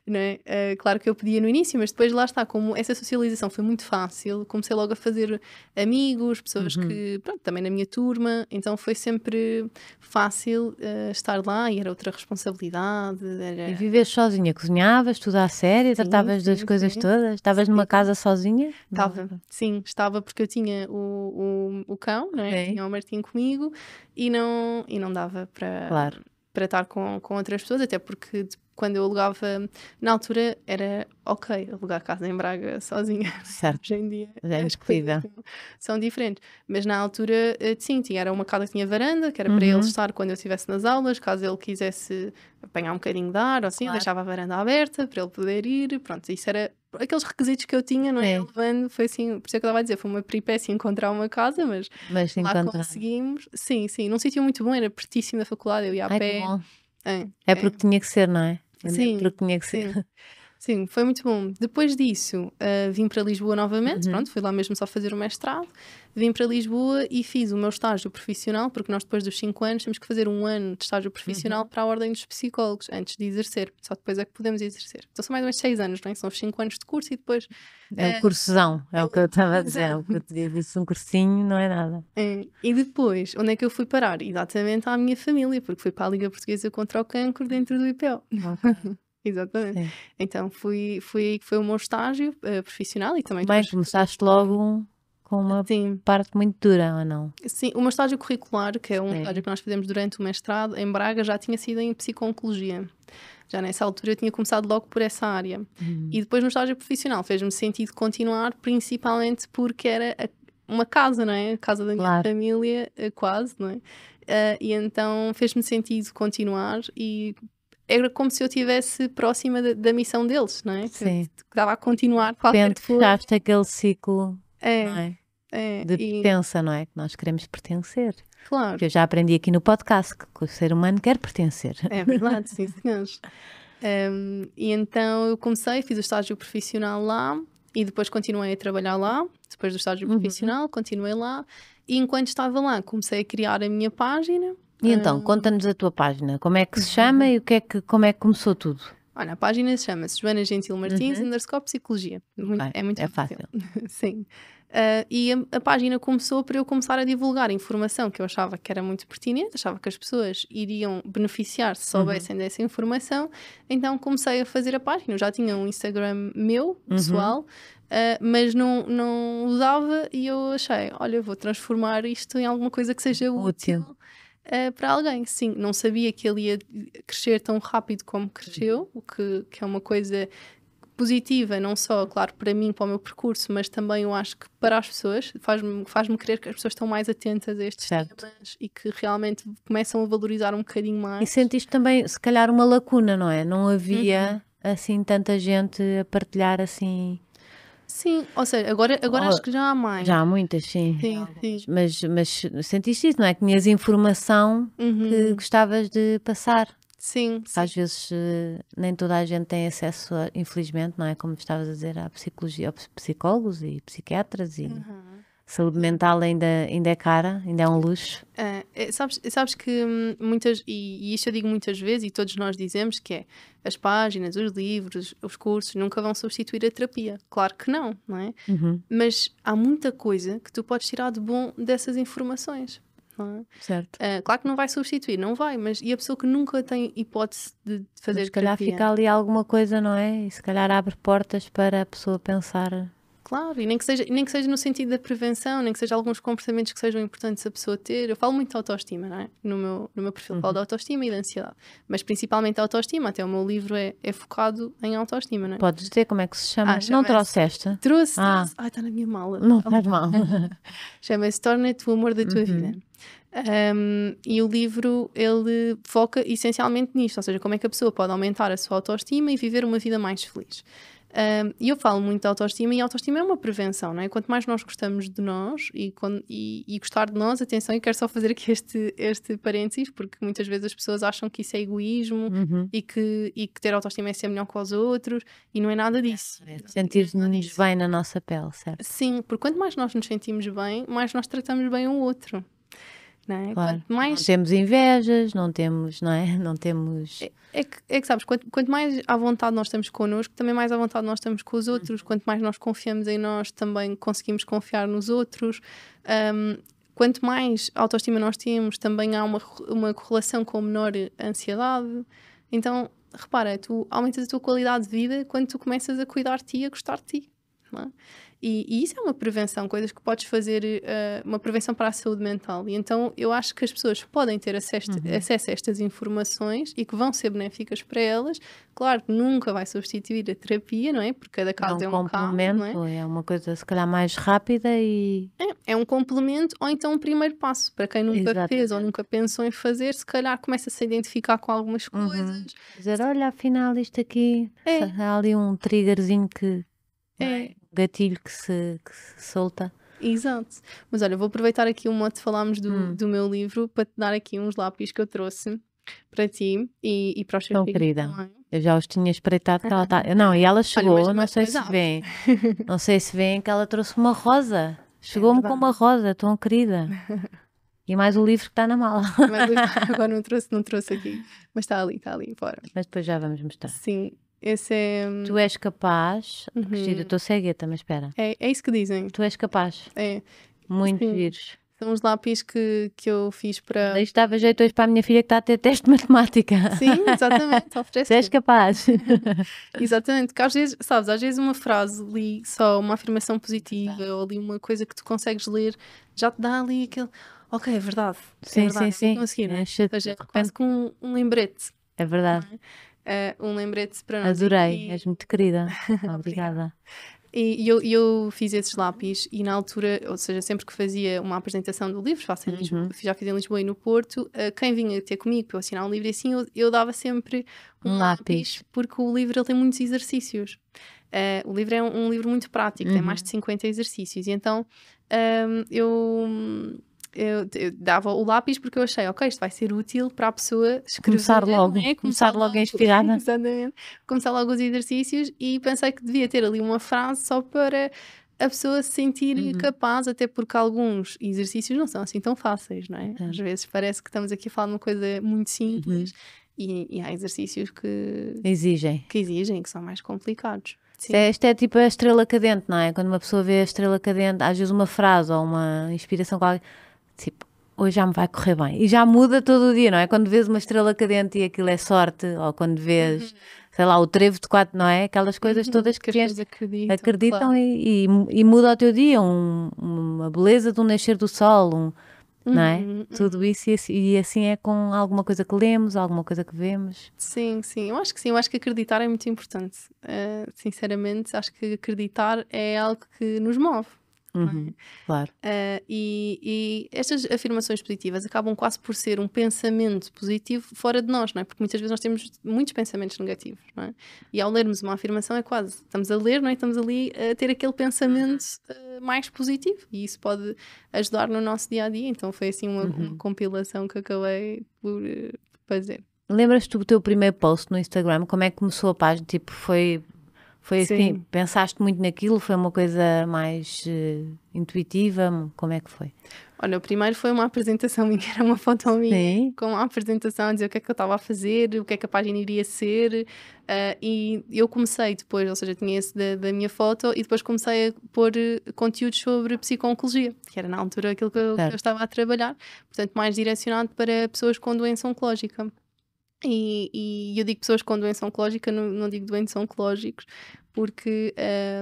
Não é? Uh, claro que eu pedia no início, mas depois lá está, como essa socialização foi muito fácil, comecei logo a fazer amigos, pessoas uhum. que, pronto, também na minha turma, então foi sempre fácil estar lá e era outra responsabilidade, era é. E vives sozinha? Cozinhavas tudo à séria? Tratavas das sim, coisas todas? Estavas numa casa sozinha? Estava, não. sim, estava porque eu tinha o, o, o cão, não é? Okay. Tinha o Martim comigo e não, e não dava para. Claro para estar com, com outras pessoas, até porque quando eu alugava, na altura era ok alugar casa em Braga sozinha. Certo. Hoje em dia. é escolhida. São diferentes. Mas na altura, eh, sim, tinha, era uma casa que tinha varanda, que era uhum. para ele uhum. estar quando eu estivesse nas aulas, caso ele quisesse apanhar um bocadinho de ar, ou assim, claro. deixava a varanda aberta para ele poder ir. Pronto, isso era aqueles requisitos que eu tinha, não é? é? Levando, foi assim, por isso é que eu estava a dizer, foi uma peripécia encontrar uma casa, mas, mas lá encontrar. conseguimos. Sim, sim, num sítio muito bom, era pertíssimo da faculdade, eu ia a Ai, pé. É, é, é, porque tinha que ser, não é? É sim, porque tinha que ser. Sim. Sim, foi muito bom. Depois disso, uh, vim para Lisboa novamente, uhum. pronto, fui lá mesmo só fazer o mestrado. Vim para Lisboa e fiz o meu estágio profissional, porque nós depois dos 5 anos temos que fazer um ano de estágio profissional uhum. para a Ordem dos Psicólogos, antes de exercer. Só depois é que podemos exercer. Então são mais ou menos 6 anos, não é? São os 5 anos de curso e depois... É o um eh, cursão, é o que eu estava a dizer. É o que eu te disse, um cursinho não é nada. É. E depois, onde é que eu fui parar? Exatamente à minha família, porque fui para a Liga Portuguesa contra o Cancro dentro do IPO. Okay. Exatamente. É. Então fui, fui, foi o meu estágio uh, profissional e também. Mas começaste logo com uma Sim. parte muito dura, ou não? Sim, o meu estágio curricular, que é um é. estágio que nós fizemos durante o mestrado em Braga, já tinha sido em psico-oncologia já nessa altura eu tinha começado logo por essa área. Uhum. E depois no estágio profissional fez-me sentido continuar, principalmente porque era uma casa, não é? A casa da minha família, eh, quase, não é? Uh, e então fez-me sentido continuar e era como se eu estivesse próxima da, da, missão deles, não é? Sim. Que, dava a continuar qualquer Depende, coisa. fechaste aquele ciclo é, não é? É, de e... pertença, não é? Que nós queremos pertencer. Claro. Que eu já aprendi aqui no podcast que o ser humano quer pertencer. É verdade, sim, senhores. Um, e então eu comecei, fiz o estágio profissional lá e depois continuei a trabalhar lá. Depois do estágio uhum. profissional, continuei lá. E enquanto estava lá, comecei a criar a minha página e então, hum. conta-nos a tua página, como é que se chama e o que é que, como é que começou tudo? Olha, a página se chama -se Joana Gentil Martins, uhum. underscore psicologia. Muito, é muito é fácil. fácil. Sim. Uh, e a, a, página começou para eu começar a divulgar informação que eu achava que era muito pertinente, achava que as pessoas iriam beneficiar se uhum. soubessem uhum. dessa informação. Então comecei a fazer a página. Eu já tinha um Instagram meu, uhum. pessoal, uhum. uh, mas não, não usava e eu achei: olha, vou transformar isto em alguma coisa que seja útil. útil uh, para alguém. Sim, não sabia que ele ia crescer tão rápido como cresceu, uhum. o que, que é uma coisa positiva, não só, claro, para mim, para o meu percurso, mas também eu acho que para as pessoas, faz-me faz crer que as pessoas estão mais atentas a estes certo. temas e que realmente começam a valorizar um bocadinho mais. E sentiste também, se calhar, uma lacuna, não é? Não havia uhum. assim tanta gente a partilhar assim Sim, ou seja, agora, agora oh, acho que já há mais. Já há muitas, sim. Sim, sim. Mas, mas sentiste isso, não é? Que tinhas informação uhum. que gostavas de passar. Sim, sim. Às vezes eh, nem toda a gente tem acesso, a, infelizmente, não é? Como estavas a dizer, a psicologia, a psicólogos e psiquiatras e. Uhum saúde mental ainda, ainda é cara, ainda é um luxo. Ah, é, sabes, sabes que hum, muitas, e, e isto eu digo muitas vezes, e todos nós dizemos que é as páginas, os livros, os cursos nunca vão substituir a terapia. Claro que não, não é? Uhum. Mas há muita coisa que tu podes tirar de bom dessas informações. É? Certo. Uh, claro que não vai substituir, não vai, mas e a pessoa que nunca tem hipótese de fazer mas se calhar terapia? fica ali alguma coisa, não é? E se calhar abre portas para a pessoa pensar Claro, e nem que, seja, nem que seja no sentido da prevenção, nem que seja alguns comportamentos que sejam importantes a pessoa ter. Eu falo muito de autoestima, não é? No meu, no meu perfil uhum. falo de autoestima e de ansiedade. Mas principalmente autoestima, até o meu livro é, é focado em autoestima, não é? Podes dizer como é que se chama? Ah, chama não trouxeste? Trouxe, ah. Ai, está na minha mala. Não tá faz mal. Chama-se Torna-te o amor da tua uhum. vida. Um, e o livro ele foca essencialmente nisto, ou seja, como é que a pessoa pode aumentar a sua autoestima e viver uma vida mais feliz. E eu falo muito de autoestima e autoestima é uma prevenção, não é? Quanto mais nós gostamos de nós e, quando, e, e gostar de nós, atenção, eu quero só fazer aqui este, este parênteses, porque muitas vezes as pessoas acham que isso é egoísmo uhum. e, que, e que ter autoestima é ser melhor que os outros e não é nada é disso. É, Sentir-nos bem na nossa pele, certo? Sim, porque quanto mais nós nos sentimos bem, mais nós tratamos bem o outro não é? Claro. Quanto mais... Não temos invejas, não temos, não é? Não temos... É, é, que, é que, sabes, quanto, quanto, mais à vontade nós estamos connosco, também mais à vontade nós estamos com os uhum. outros, quanto mais nós confiamos em nós, também conseguimos confiar nos outros. Um, quanto mais autoestima nós temos, também há uma, uma correlação com menor ansiedade. Então, repara, tu aumentas a tua qualidade de vida quando tu começas a cuidar de ti e a gostar de ti. É? E, e, isso é uma prevenção, coisas que podes fazer, uh, uma prevenção para a saúde mental. E então eu acho que as pessoas podem ter acesso, uhum. acesso a estas informações e que vão ser benéficas para elas. Claro que nunca vai substituir a terapia, não é? Porque cada é caso é um, é um complemento, caso, não é? é uma coisa se calhar mais rápida e. É, é um complemento ou então um primeiro passo. Para quem nunca Exato. fez ou nunca pensou em fazer, se calhar começa se a identificar com algumas uhum. coisas. Dizer, olha, afinal isto aqui, é. há ali um triggerzinho que. É gatilho que se, que se solta. Exato. Mas olha, vou aproveitar aqui um modo de falarmos do, hum. do meu livro para te dar aqui uns lápis que eu trouxe para ti e, e para os seus então, querida, Eu já os tinha espreitado que ela está. Não, e ela chegou, olha, é não sei se vem. Não sei se vem que ela trouxe uma rosa. É Chegou-me é com uma rosa, tão querida. E mais o livro que está na mala. Mas, tá, agora não trouxe, não trouxe aqui. Mas está ali, está ali, fora. Mas depois já vamos mostrar. Sim. Esse é. Hum, tu és capaz. Uhum. Que estou cegueta, mas espera. É, é isso que dizem. Tu és capaz. É. Muito vírus. giros. São os lápis que, que eu fiz para. Isto dava jeito hoje para a minha filha que está a ter teste de matemática. Sim, exatamente. Oferece. és capaz. exatamente. Porque às vezes, sabes, às vezes uma frase li só uma afirmação positiva ou ali uma coisa que tu consegues ler já te dá ali aquele. Ok, é verdade. Sim, é verdade. sim, sim. Conseguir, né? É ou seja, quase com um, um lembrete. É verdade. É? uh, um lembrete para nós. Adorei, e... és muito querida. Obrigada. E eu, eu, fiz esses lápis e na altura, ou seja, sempre que fazia uma apresentação do livro, faço em Lisboa, uhum. já fiz em Lisboa e no Porto, uh, quem vinha ter comigo para eu assinar um livro e assim, eu, eu dava sempre um, um lápis. lápis. porque o livro ele tem muitos exercícios. Uh, o livro é um, um livro muito prático, uhum. tem mais de 50 exercícios. E então um, ehm, eu eu, eu, dava o lápis porque eu achei, ok, isto vai ser útil para a pessoa escrever. Começar é? logo, é? começar, começar logo inspirada. É? Exatamente. Começar logo os exercícios e pensei que devia ter ali uma frase só para a pessoa se sentir uhum. capaz, até porque alguns exercícios não são assim tão fáceis, não é? é. Às vezes parece que estamos aqui a falar de uma coisa muito uhum. simples uhum. e, e, há exercícios que exigem, que exigem, que são mais complicados. Sim. Isto é tipo a estrela cadente, não é? Quando uma pessoa vê a estrela cadente, às vezes uma frase ou uma inspiração qualquer tipo, hoje já me vai correr bem. E já muda todo o dia, não é? Quando vês uma estrela cadente e aquilo é sorte, ou quando vês, uhum. sei lá, o trevo de quatro, não é? Aquelas coisas uhum. todas que, que acreditam, acreditam claro. e, e, e, muda o teu dia. Um, uma beleza do nascer do sol, um, não é? Uhum. uhum. Tudo isso e, e, assim é com alguma coisa que lemos, alguma coisa que vemos. Sim, sim. Eu acho que sim. Eu acho que acreditar é muito importante. Uh, sinceramente, acho que acreditar é algo que nos move é? Uhum, claro. Uh, e, e, estas afirmações positivas acabam quase por ser um pensamento positivo fora de nós, não é? Porque muitas vezes nós temos muitos pensamentos negativos, não é? E ao lermos uma afirmação é quase, estamos a ler, não é? Estamos ali a ter aquele pensamento uh, mais positivo e isso pode ajudar no nosso dia a dia. Então foi assim uma, uhum. uma compilação que acabei por uh, fazer. Lembras-te do teu primeiro post no Instagram? Como é que começou a página? Tipo, foi foi assim, Sim. assim, pensaste muito naquilo? Foi uma coisa mais uh, intuitiva? Como é que foi? Olha, o primeiro foi uma apresentação minha, era uma foto minha com a apresentação, a dizer o que é que eu estava a fazer, o que é que a página iria ser. Uh, e eu comecei depois, ou seja, tinha esse da, da minha foto e depois comecei a pôr eh, conteúdos sobre psico-oncologia, que era na altura aquilo que eu, que eu, estava a trabalhar, portanto, mais direcionado para pessoas com doença oncológica. E, e, eu digo pessoas com doença oncológica, não, não digo doentes oncológicos, porque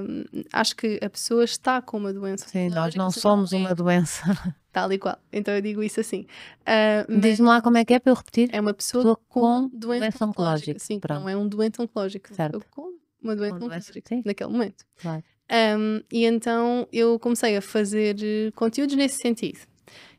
um, acho que a pessoa está com uma doença. Sim, nós não somos é uma doença. Tal e qual. Então eu digo isso assim. Uh, Diz-me lá como é que é para eu repetir. É uma pessoa, pessoa com, com, doença, doença oncológica. Sim, Pronto. não é um doente oncológico. É certo. Com uma doença com oncológica, doença, naquele momento. Claro. Um, e então eu comecei a fazer eh, conteúdos nesse sentido.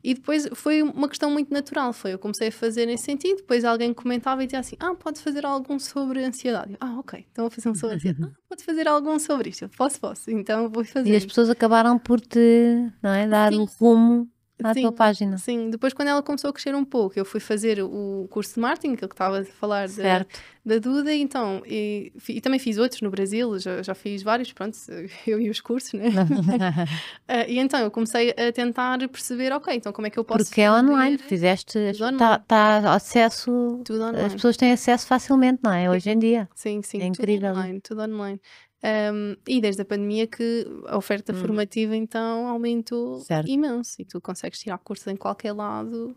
E depois foi uma questão muito natural, foi eu comecei a fazer nesse sentido, depois alguém comentava e dizia assim, ah, pode fazer algum sobre ansiedade. ah, ok, então vou fazer um sobre ansiedade. Ah, pode fazer algum sobre isto. posso, posso, então vou fazer. E as pessoas acabaram por te, não é, dar Sim. um rumo à sim, tua página. Sim, depois quando ela começou a crescer um pouco, eu fui fazer o curso de marketing, que eu estava a falar da, da, Duda, então, e, e, também fiz outros no Brasil, já, já fiz vários, pronto, eu e os cursos, né? Eh, e então eu comecei a tentar perceber, ok, então como é que eu posso. Porque é online, fizeste, está tá acesso, tudo online. as pessoas têm acesso facilmente, não é? Hoje em dia. Sim, sim, é incrível. Tudo online, tudo online. Um, e desde a pandemia que a oferta hum. formativa então aumentou certo. imenso e tu consegues tirar cursos em qualquer lado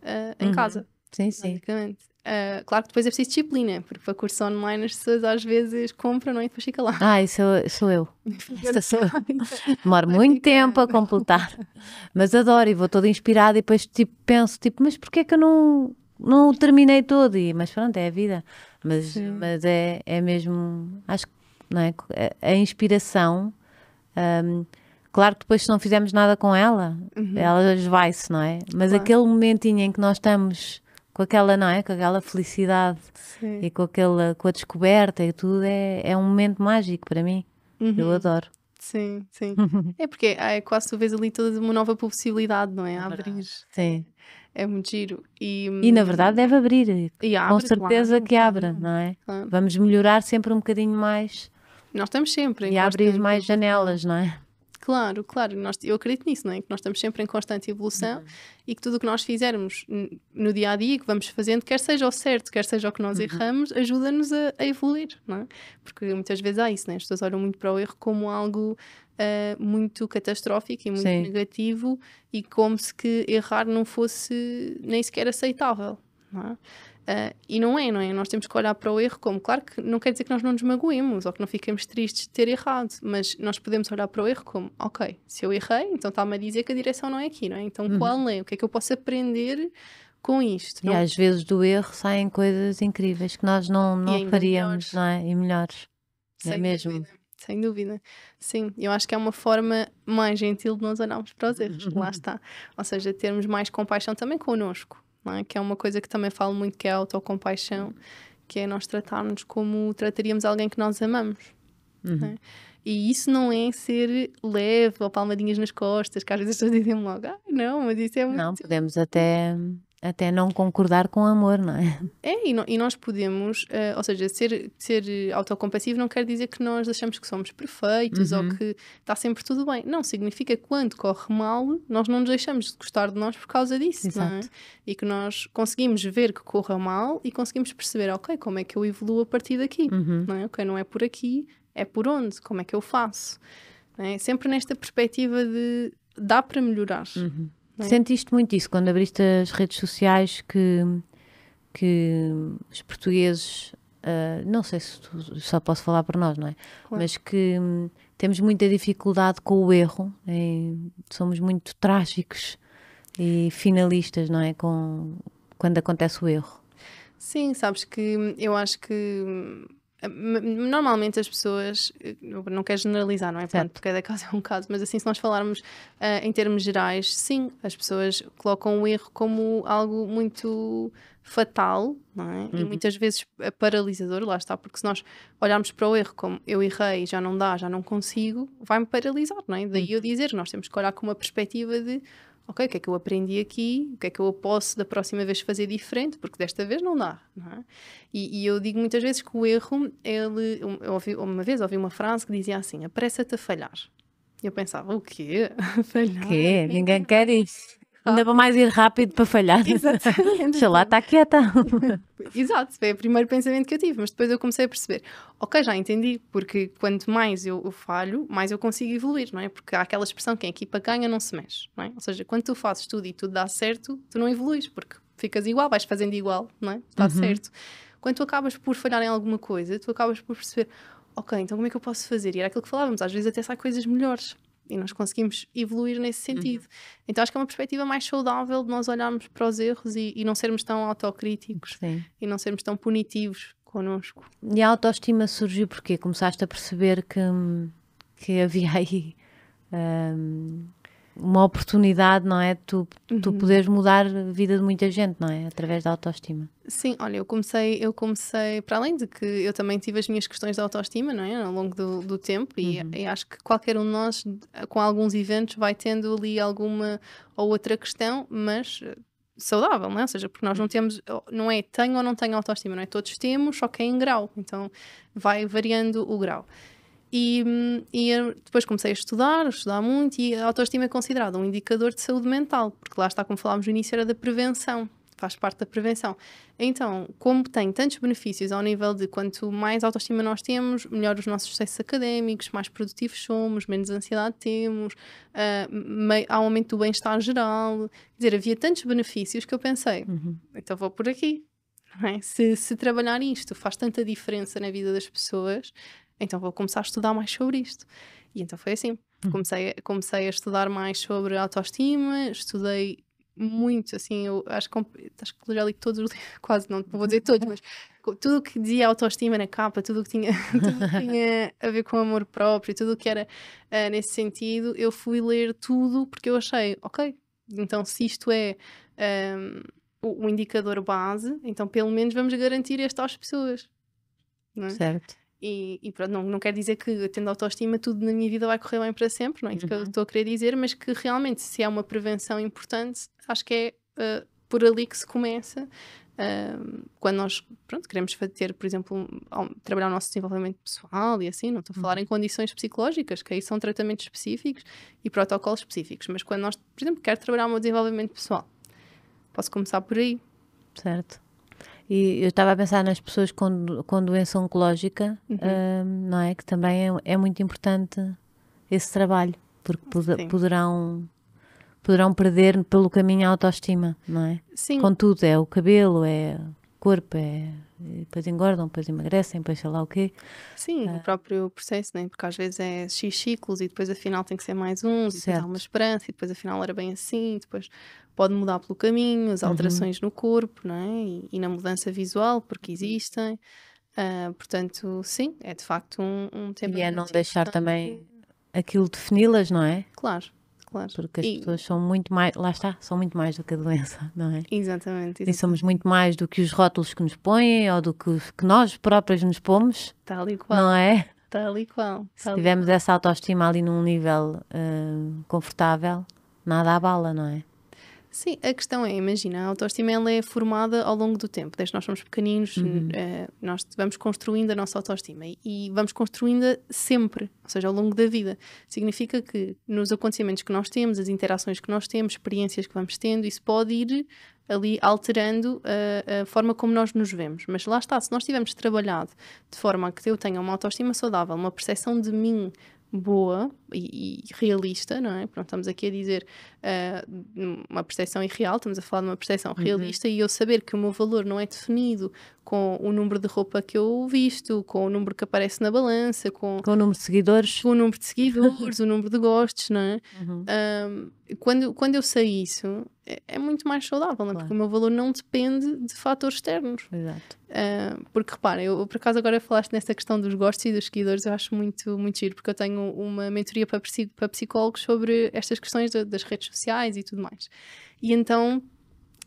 uh, em uhum. casa. Sim, sim. Uh, claro que depois é preciso disciplina, porque para cursos online as pessoas às vezes compram não, é? e depois fica lá. Ah, isso sou eu. Esta sou eu. Demoro muito tempo a completar, mas adoro e vou toda inspirada e depois tipo, penso, tipo, mas porquê é que eu não, não o terminei todo? E, mas pronto, é a vida. Mas, mas é, é mesmo, acho que não é? É, é? A inspiração, um, claro que depois se não fizermos nada com ela, uhum. ela esvai se não é? Mas claro. aquele momentinho em que nós estamos com aquela, não é? Com aquela felicidade Sim. e com aquela, com a descoberta e tudo, é, é um momento mágico para mim. Uhum. Eu adoro. Sim, sim. é porque ah, é, quase tu vês ali toda uma nova possibilidade, não é? é abrir. Sim. É muito giro. E, e na verdade deve abrir. E abre, com certeza claro. que abra, não é? Claro. Vamos melhorar sempre um bocadinho mais nós estamos sempre. e abrir mais janelas, não é? Claro, claro. Nós, eu acredito nisso, não é? Que nós estamos sempre em constante evolução uhum. e que tudo o que nós fizermos no dia a dia, que vamos fazendo, quer seja o certo, quer seja o que nós uhum. erramos, ajuda-nos a, a, evoluir, não é? Porque muitas vezes há isso, é? As pessoas olham muito para o erro como algo Uh, muito catastrófico e muito Sim. negativo e como se que errar não fosse nem sequer aceitável. Não é? Uh, e não é, não é? Nós temos que olhar para o erro como, claro que não quer dizer que nós não nos magoemos ou que não fiquemos tristes de ter errado, mas nós podemos olhar para o erro como, ok, se eu errei, então está-me a dizer que a direção não é aqui, não é? Então uhum. qual é? O que é que eu posso aprender com isto? E não? às vezes do erro saem coisas incríveis que nós não, não faríamos, melhores. não é? E melhores. É sem é mesmo? Dúvida. Sem dúvida. Sim, eu acho que é uma forma mais gentil de nós olharmos para os erros, uhum. lá está. Ou seja, termos mais compaixão também connosco é? que é uma coisa que também falo muito, que é a autocompaixão, que é nós tratarmos como trataríamos alguém que nós amamos. Uhum. É? E isso não é ser leve ou palmadinhas nas costas, que às vezes as pessoas dizem logo, ah, não, mas isso é muito. Não, podemos até até não concordar com amor, não é? É, e, no, e nós podemos, uh, ou seja, ser, ser autocompassivo não quer dizer que nós achamos que somos perfeitos uhum. ou que está sempre tudo bem. Não, significa que quando corre mal, nós não nos deixamos de gostar de nós por causa disso, Exato. não é? E que nós conseguimos ver que corra mal e conseguimos perceber, ok, como é que eu evoluo a partir daqui, uhum. não é? Ok, não é por aqui, é por onde, como é que eu faço? É? Sempre nesta perspectiva de dá para melhorar. Uhum. É? Sentiste muito isso quando abriste as redes sociais que, que os portugueses, uh, não sei se tu, só posso falar para nós, não é? Claro. Mas que um, temos muita dificuldade com o erro, né? somos muito trágicos e finalistas, não é? Com, quando acontece o erro. Sim, sabes que eu acho que hum, Hum, normalmente as pessoas, eh, não quero generalizar, não é? Certo. Pronto, cada caso é um caso, mas assim, se nós falarmos uh, em termos gerais, sim, as pessoas colocam o erro como algo muito fatal não é? Uhum. e muitas vezes eh, paralisador, lá está, porque se nós olharmos para o erro como eu errei, já não dá, já não consigo, vai-me paralisar, não é? Daí eu dizer, nós temos que olhar com uma perspectiva de ok, o que é que eu aprendi aqui, o que é que eu posso da próxima vez fazer diferente, porque desta vez não dá, não é? e, e, eu digo muitas vezes que o erro, ele, eu ouvi, uma vez ouvi uma frase que dizia assim, apressa-te a falhar. E eu pensava, o quê? Falhar? O quê? É Ninguém quer isso. Ainda para mais ir rápido para falhar. Exatamente. Sei lá, está quieta. Exato, foi o primeiro pensamento que eu tive, mas depois eu comecei a perceber: ok, já entendi, porque quanto mais eu, falho, mais eu consigo evoluir, não é? Porque há aquela expressão: que quem é, equipa ganha não se mexe, não é? Ou seja, quando tu fazes tudo e tudo dá certo, tu não evoluís, porque ficas igual, vais fazendo igual, não é? Está uhum. certo. Quando tu acabas por falhar em alguma coisa, tu acabas por perceber: ok, então como é que eu posso fazer? E era aquilo que falávamos, às vezes até sai coisas melhores. E nós conseguimos evoluir nesse sentido. Uhum. Então acho que é uma perspectiva mais saudável de nós olharmos para os erros e, e não sermos tão autocríticos Sim. e não sermos tão punitivos connosco. E a autoestima surgiu porque começaste a perceber que, que havia aí. Um uma oportunidade, não é? Tu, uhum. tu poderes mudar a vida de muita gente, não é? Através da autoestima. Sim, olha, eu comecei, eu comecei, para além de que eu também tive as minhas questões de autoestima, não é? Ao longo do, do tempo, e, uhum. e, acho que qualquer um de nós, com alguns eventos, vai tendo ali alguma ou outra questão, mas eh, saudável, não é? Ou seja, porque nós não temos, oh, não é tenho ou não tenho autoestima, não é? Todos temos, só que é em grau, então vai variando o grau. E, e, depois comecei a estudar, a estudar muito, e a autoestima é considerada um indicador de saúde mental, porque lá está, como falámos no início, era da prevenção, faz parte da prevenção. Então, como tem tantos benefícios ao nível de quanto mais autoestima nós temos, melhor os nossos sucessos académicos, mais produtivos somos, menos ansiedade temos, uh, há um aumento do bem-estar geral. Quer dizer, havia tantos benefícios que eu pensei, uhum. então vou por aqui, é? Se, se, trabalhar isto faz tanta diferença na vida das pessoas, então vou começar a estudar mais sobre isto. E então foi assim. Hum. Comecei, comecei a estudar mais sobre autoestima, estudei muito, assim, eu acho que, acho que já li todos os livros, quase não vou dizer todos, mas tudo o que dizia autoestima na capa, tudo o que tinha, a ver com amor próprio, tudo o que era uh, nesse sentido, eu fui ler tudo porque eu achei, ok, então se isto é um, ehm, o, o indicador base, então pelo menos vamos garantir isto às pessoas. É? Certo. E, e, pronto, não, não quer dizer que tendo autoestima tudo na minha vida vai correr bem para sempre, não é isso uhum. que eu uhum. estou a querer dizer, mas que realmente se é uma prevenção importante, acho que é uh, por ali que se começa. Uh, quando nós pronto, queremos fazer, por exemplo, um, trabalhar o nosso desenvolvimento pessoal e assim, não estou a falar uhum. em condições psicológicas, que aí são tratamentos específicos e protocolos específicos, mas quando nós, por exemplo, queremos trabalhar o meu desenvolvimento pessoal, posso começar por aí. Certo e eu estava a pensar nas pessoas com, com doença oncológica, uhum. não é? Que também é, é, muito importante esse trabalho, porque poderão poderão perder pelo caminho a autoestima, não é? Sim. Contudo, é o cabelo, é o corpo, é depois engordam, depois emagrecem, depois sei lá o quê. Sim, ah. o próprio processo, né? porque às vezes é X ciclos e depois afinal tem que ser mais uns, e depois há uma esperança, e depois afinal era bem assim, depois pode mudar pelo caminho, as uhum. alterações uhum. no corpo não é? E, e, na mudança visual, porque existem. Uh, portanto, sim, é de facto um, um tema. E é não deixar também aquilo defini-las, não é? Claro. Claro. Porque as e... pessoas são muito mais, lá está, são muito mais do que a doença, não é? Exatamente, exatamente. E somos muito mais do que os rótulos que nos põem ou do que, que nós próprios nos pomos. Tal e qual. Não é? Tal e qual. Se tivermos qual. essa autoestima ali num nível uh, confortável, nada abala, não é? Sim, a questão é, imagina, a autoestima ela é formada ao longo do tempo. Desde que nós somos pequeninos, uhum. Eh, nós vamos construindo a nossa autoestima e, e vamos construindo-a sempre, ou seja, ao longo da vida. Significa que nos acontecimentos que nós temos, as interações que nós temos, experiências que vamos tendo, isso pode ir ali alterando a, a, forma como nós nos vemos. Mas lá está, se nós tivermos trabalhado de forma a que eu tenha uma autoestima saudável, uma percepção de mim boa, e, realista, não é? Porque estamos aqui a dizer uh, uma percepção irreal, estamos a falar de uma percepção uhum. realista e eu saber que o meu valor não é definido com o número de roupa que eu visto, com o número que aparece na balança, com, com o número de seguidores, com o número de seguidores, o número de gostos, não é? Uhum. Um, ah, quando, quando eu sei isso, é, é muito mais saudável, não é? porque o meu valor não depende de fatores externos. Exato. Ah, porque reparem, eu, por acaso agora falaste nessa questão dos gostos e dos seguidores, eu acho muito, muito giro, porque eu tenho uma mentoria para, para psicólogos sobre estas questões de, das redes sociais e tudo mais. E então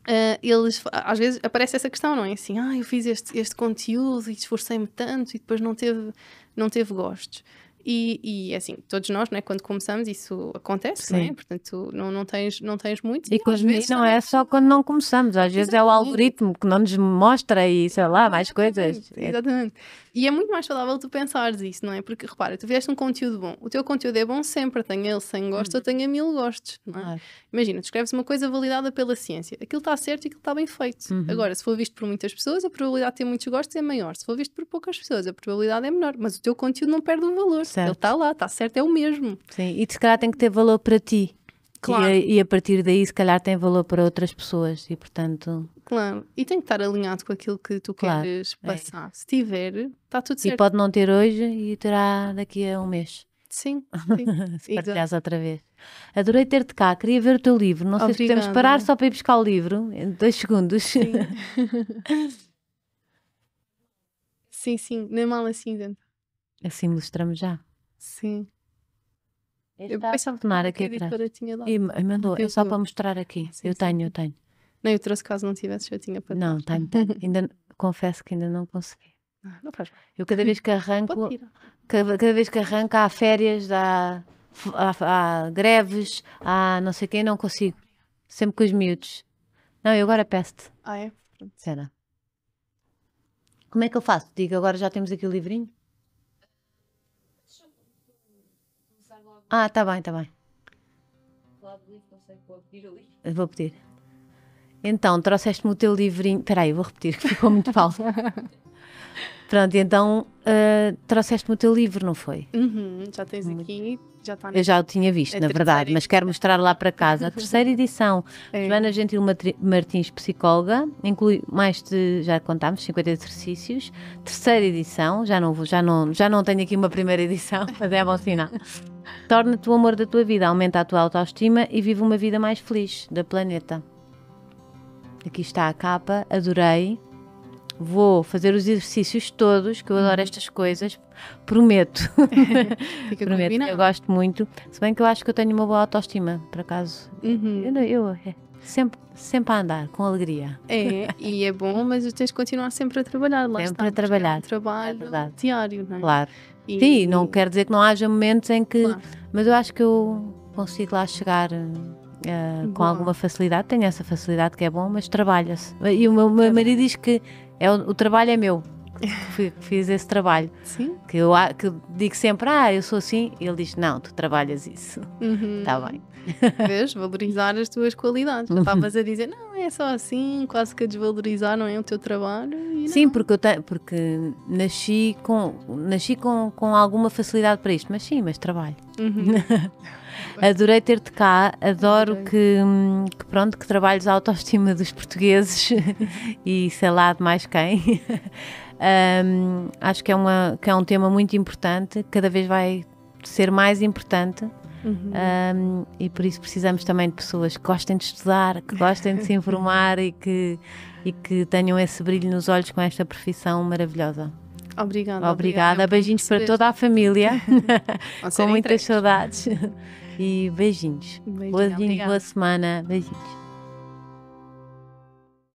Uh, eles às vezes aparece essa questão, não é? Assim, ah, eu fiz este, este conteúdo e esforcei-me tanto e depois não teve, não teve gostos. E, e assim, todos nós, né, quando começamos, isso acontece, é? Sim. né? portanto, não, não, tens, não tens muito. E, e às vezes, não é só quando não começamos, às vezes é o algoritmo que não nos mostra e sei lá, mais exatamente, coisas. É exatamente. E é muito mais saudável tu pensares isso, não é? Porque repara, tu vieste um conteúdo bom, o teu conteúdo é bom sempre, tenha ele 100 gostos ou tenha 1000 gostos, não é? Claro. Imagina, tu escreves uma coisa validada pela ciência, aquilo está certo e aquilo está bem feito. Uhum. Agora, se for visto por muitas pessoas, a probabilidade de ter muitos gostos é maior, se for visto por poucas pessoas, a probabilidade é menor, mas o teu conteúdo não perde o valor, certo. ele está lá, está certo, é o mesmo. Sim, e se calhar tem que ter valor para ti. Claro. E, a, e a partir daí, se calhar, tem valor para outras pessoas e, portanto. Claro, e tem que estar alinhado com aquilo que tu claro, queres é passar. É. Se tiver, está tudo certo. E pode não ter hoje e terá daqui a um mês. Sim, sim. se outra vez. Adorei ter-te cá, queria ver o teu livro. Não Obrigada. sei se podemos parar só para ir buscar o livro em dois segundos. Sim, sim, sim, nem mal assim dentro. Assim mostramos já. Sim. eu pensava que aqui a tinha E mandou, é só para mostrar aqui. Sim, eu sim. tenho, eu tenho. Nem eu trouxe caso não tivesse tinha para Não, ainda, confesso que ainda não consegui. Ah, não faz mal. Eu cada vez que arranco, cada, cada, vez que arranco há férias, há, há, há greves, há não sei quem, não consigo. Sempre com os miúdos. Não, eu agora peço-te. Ah, é? Cena. Como é que eu faço? Digo, agora já temos aqui o livrinho? Ah, tá bem, tá bem. Vou pedir. Então, trouxeste-me o teu livrinho. Espera aí, vou repetir, que ficou muito falso. Pronto, então uh, trouxeste-me o teu livro, não foi? Uhum, já tens aqui, já está na... Eu já o tinha visto, é na verdade, mas quero mostrar lá para casa. A terceira edição, é. Joana Gentil Martins, psicóloga, inclui mais de, já contámos, 50 exercícios. Terceira edição, já não, vou, já não, já não tenho aqui uma primeira edição, mas é bom sinal. Torna-te o amor da tua vida, aumenta a tua autoestima e vive uma vida mais feliz da planeta. Aqui está a capa, adorei. Vou fazer os exercícios todos, que eu adoro uhum. estas coisas, prometo. prometo, combinado. eu gosto muito. Se bem que eu acho que eu tenho uma boa autoestima, por acaso. Uhum. Eu, eu é, sempre, sempre a andar, com alegria. É, e é bom, mas tens de continuar sempre a trabalhar lá. Sempre está, a trabalhar. É um trabalho é diário, não é? Claro. E, Sim, não e... quer dizer que não haja momentos em que. Claro. Mas eu acho que eu consigo lá chegar uh, com alguma facilidade, tenho essa facilidade que é bom, mas trabalha-se. E o meu, meu marido diz que é, o, trabalho é meu, fiz esse trabalho. Sim. Que eu que digo sempre, ah, eu sou assim. E ele diz, não, tu trabalhas isso. Está uhum. Tá bem. Vês? Valorizar as tuas qualidades. Não estavas a dizer, não, é só assim, quase que a desvalorizar, não é o teu trabalho. Sim, porque eu te, porque nasci, com, nasci com, com alguma facilidade para isto, mas sim, mas trabalho. Uhum. Adorei ter-te cá, adoro que, que, pronto, que trabalhes a autoestima dos portugueses e sei lá de mais quem. Um, acho que é, uma, que é um tema muito importante, cada vez vai ser mais importante. Uhum. Um, e por isso precisamos também de pessoas que gostem de estudar, que gostem de se informar e que, e que tenham esse brilho nos olhos com esta profissão maravilhosa. Obrigada. Obrigada. obrigada. É Beijinhos para toda a família, com muitas saudades. E beijinhos. Beijinho, boa, boa semana. Beijinhos.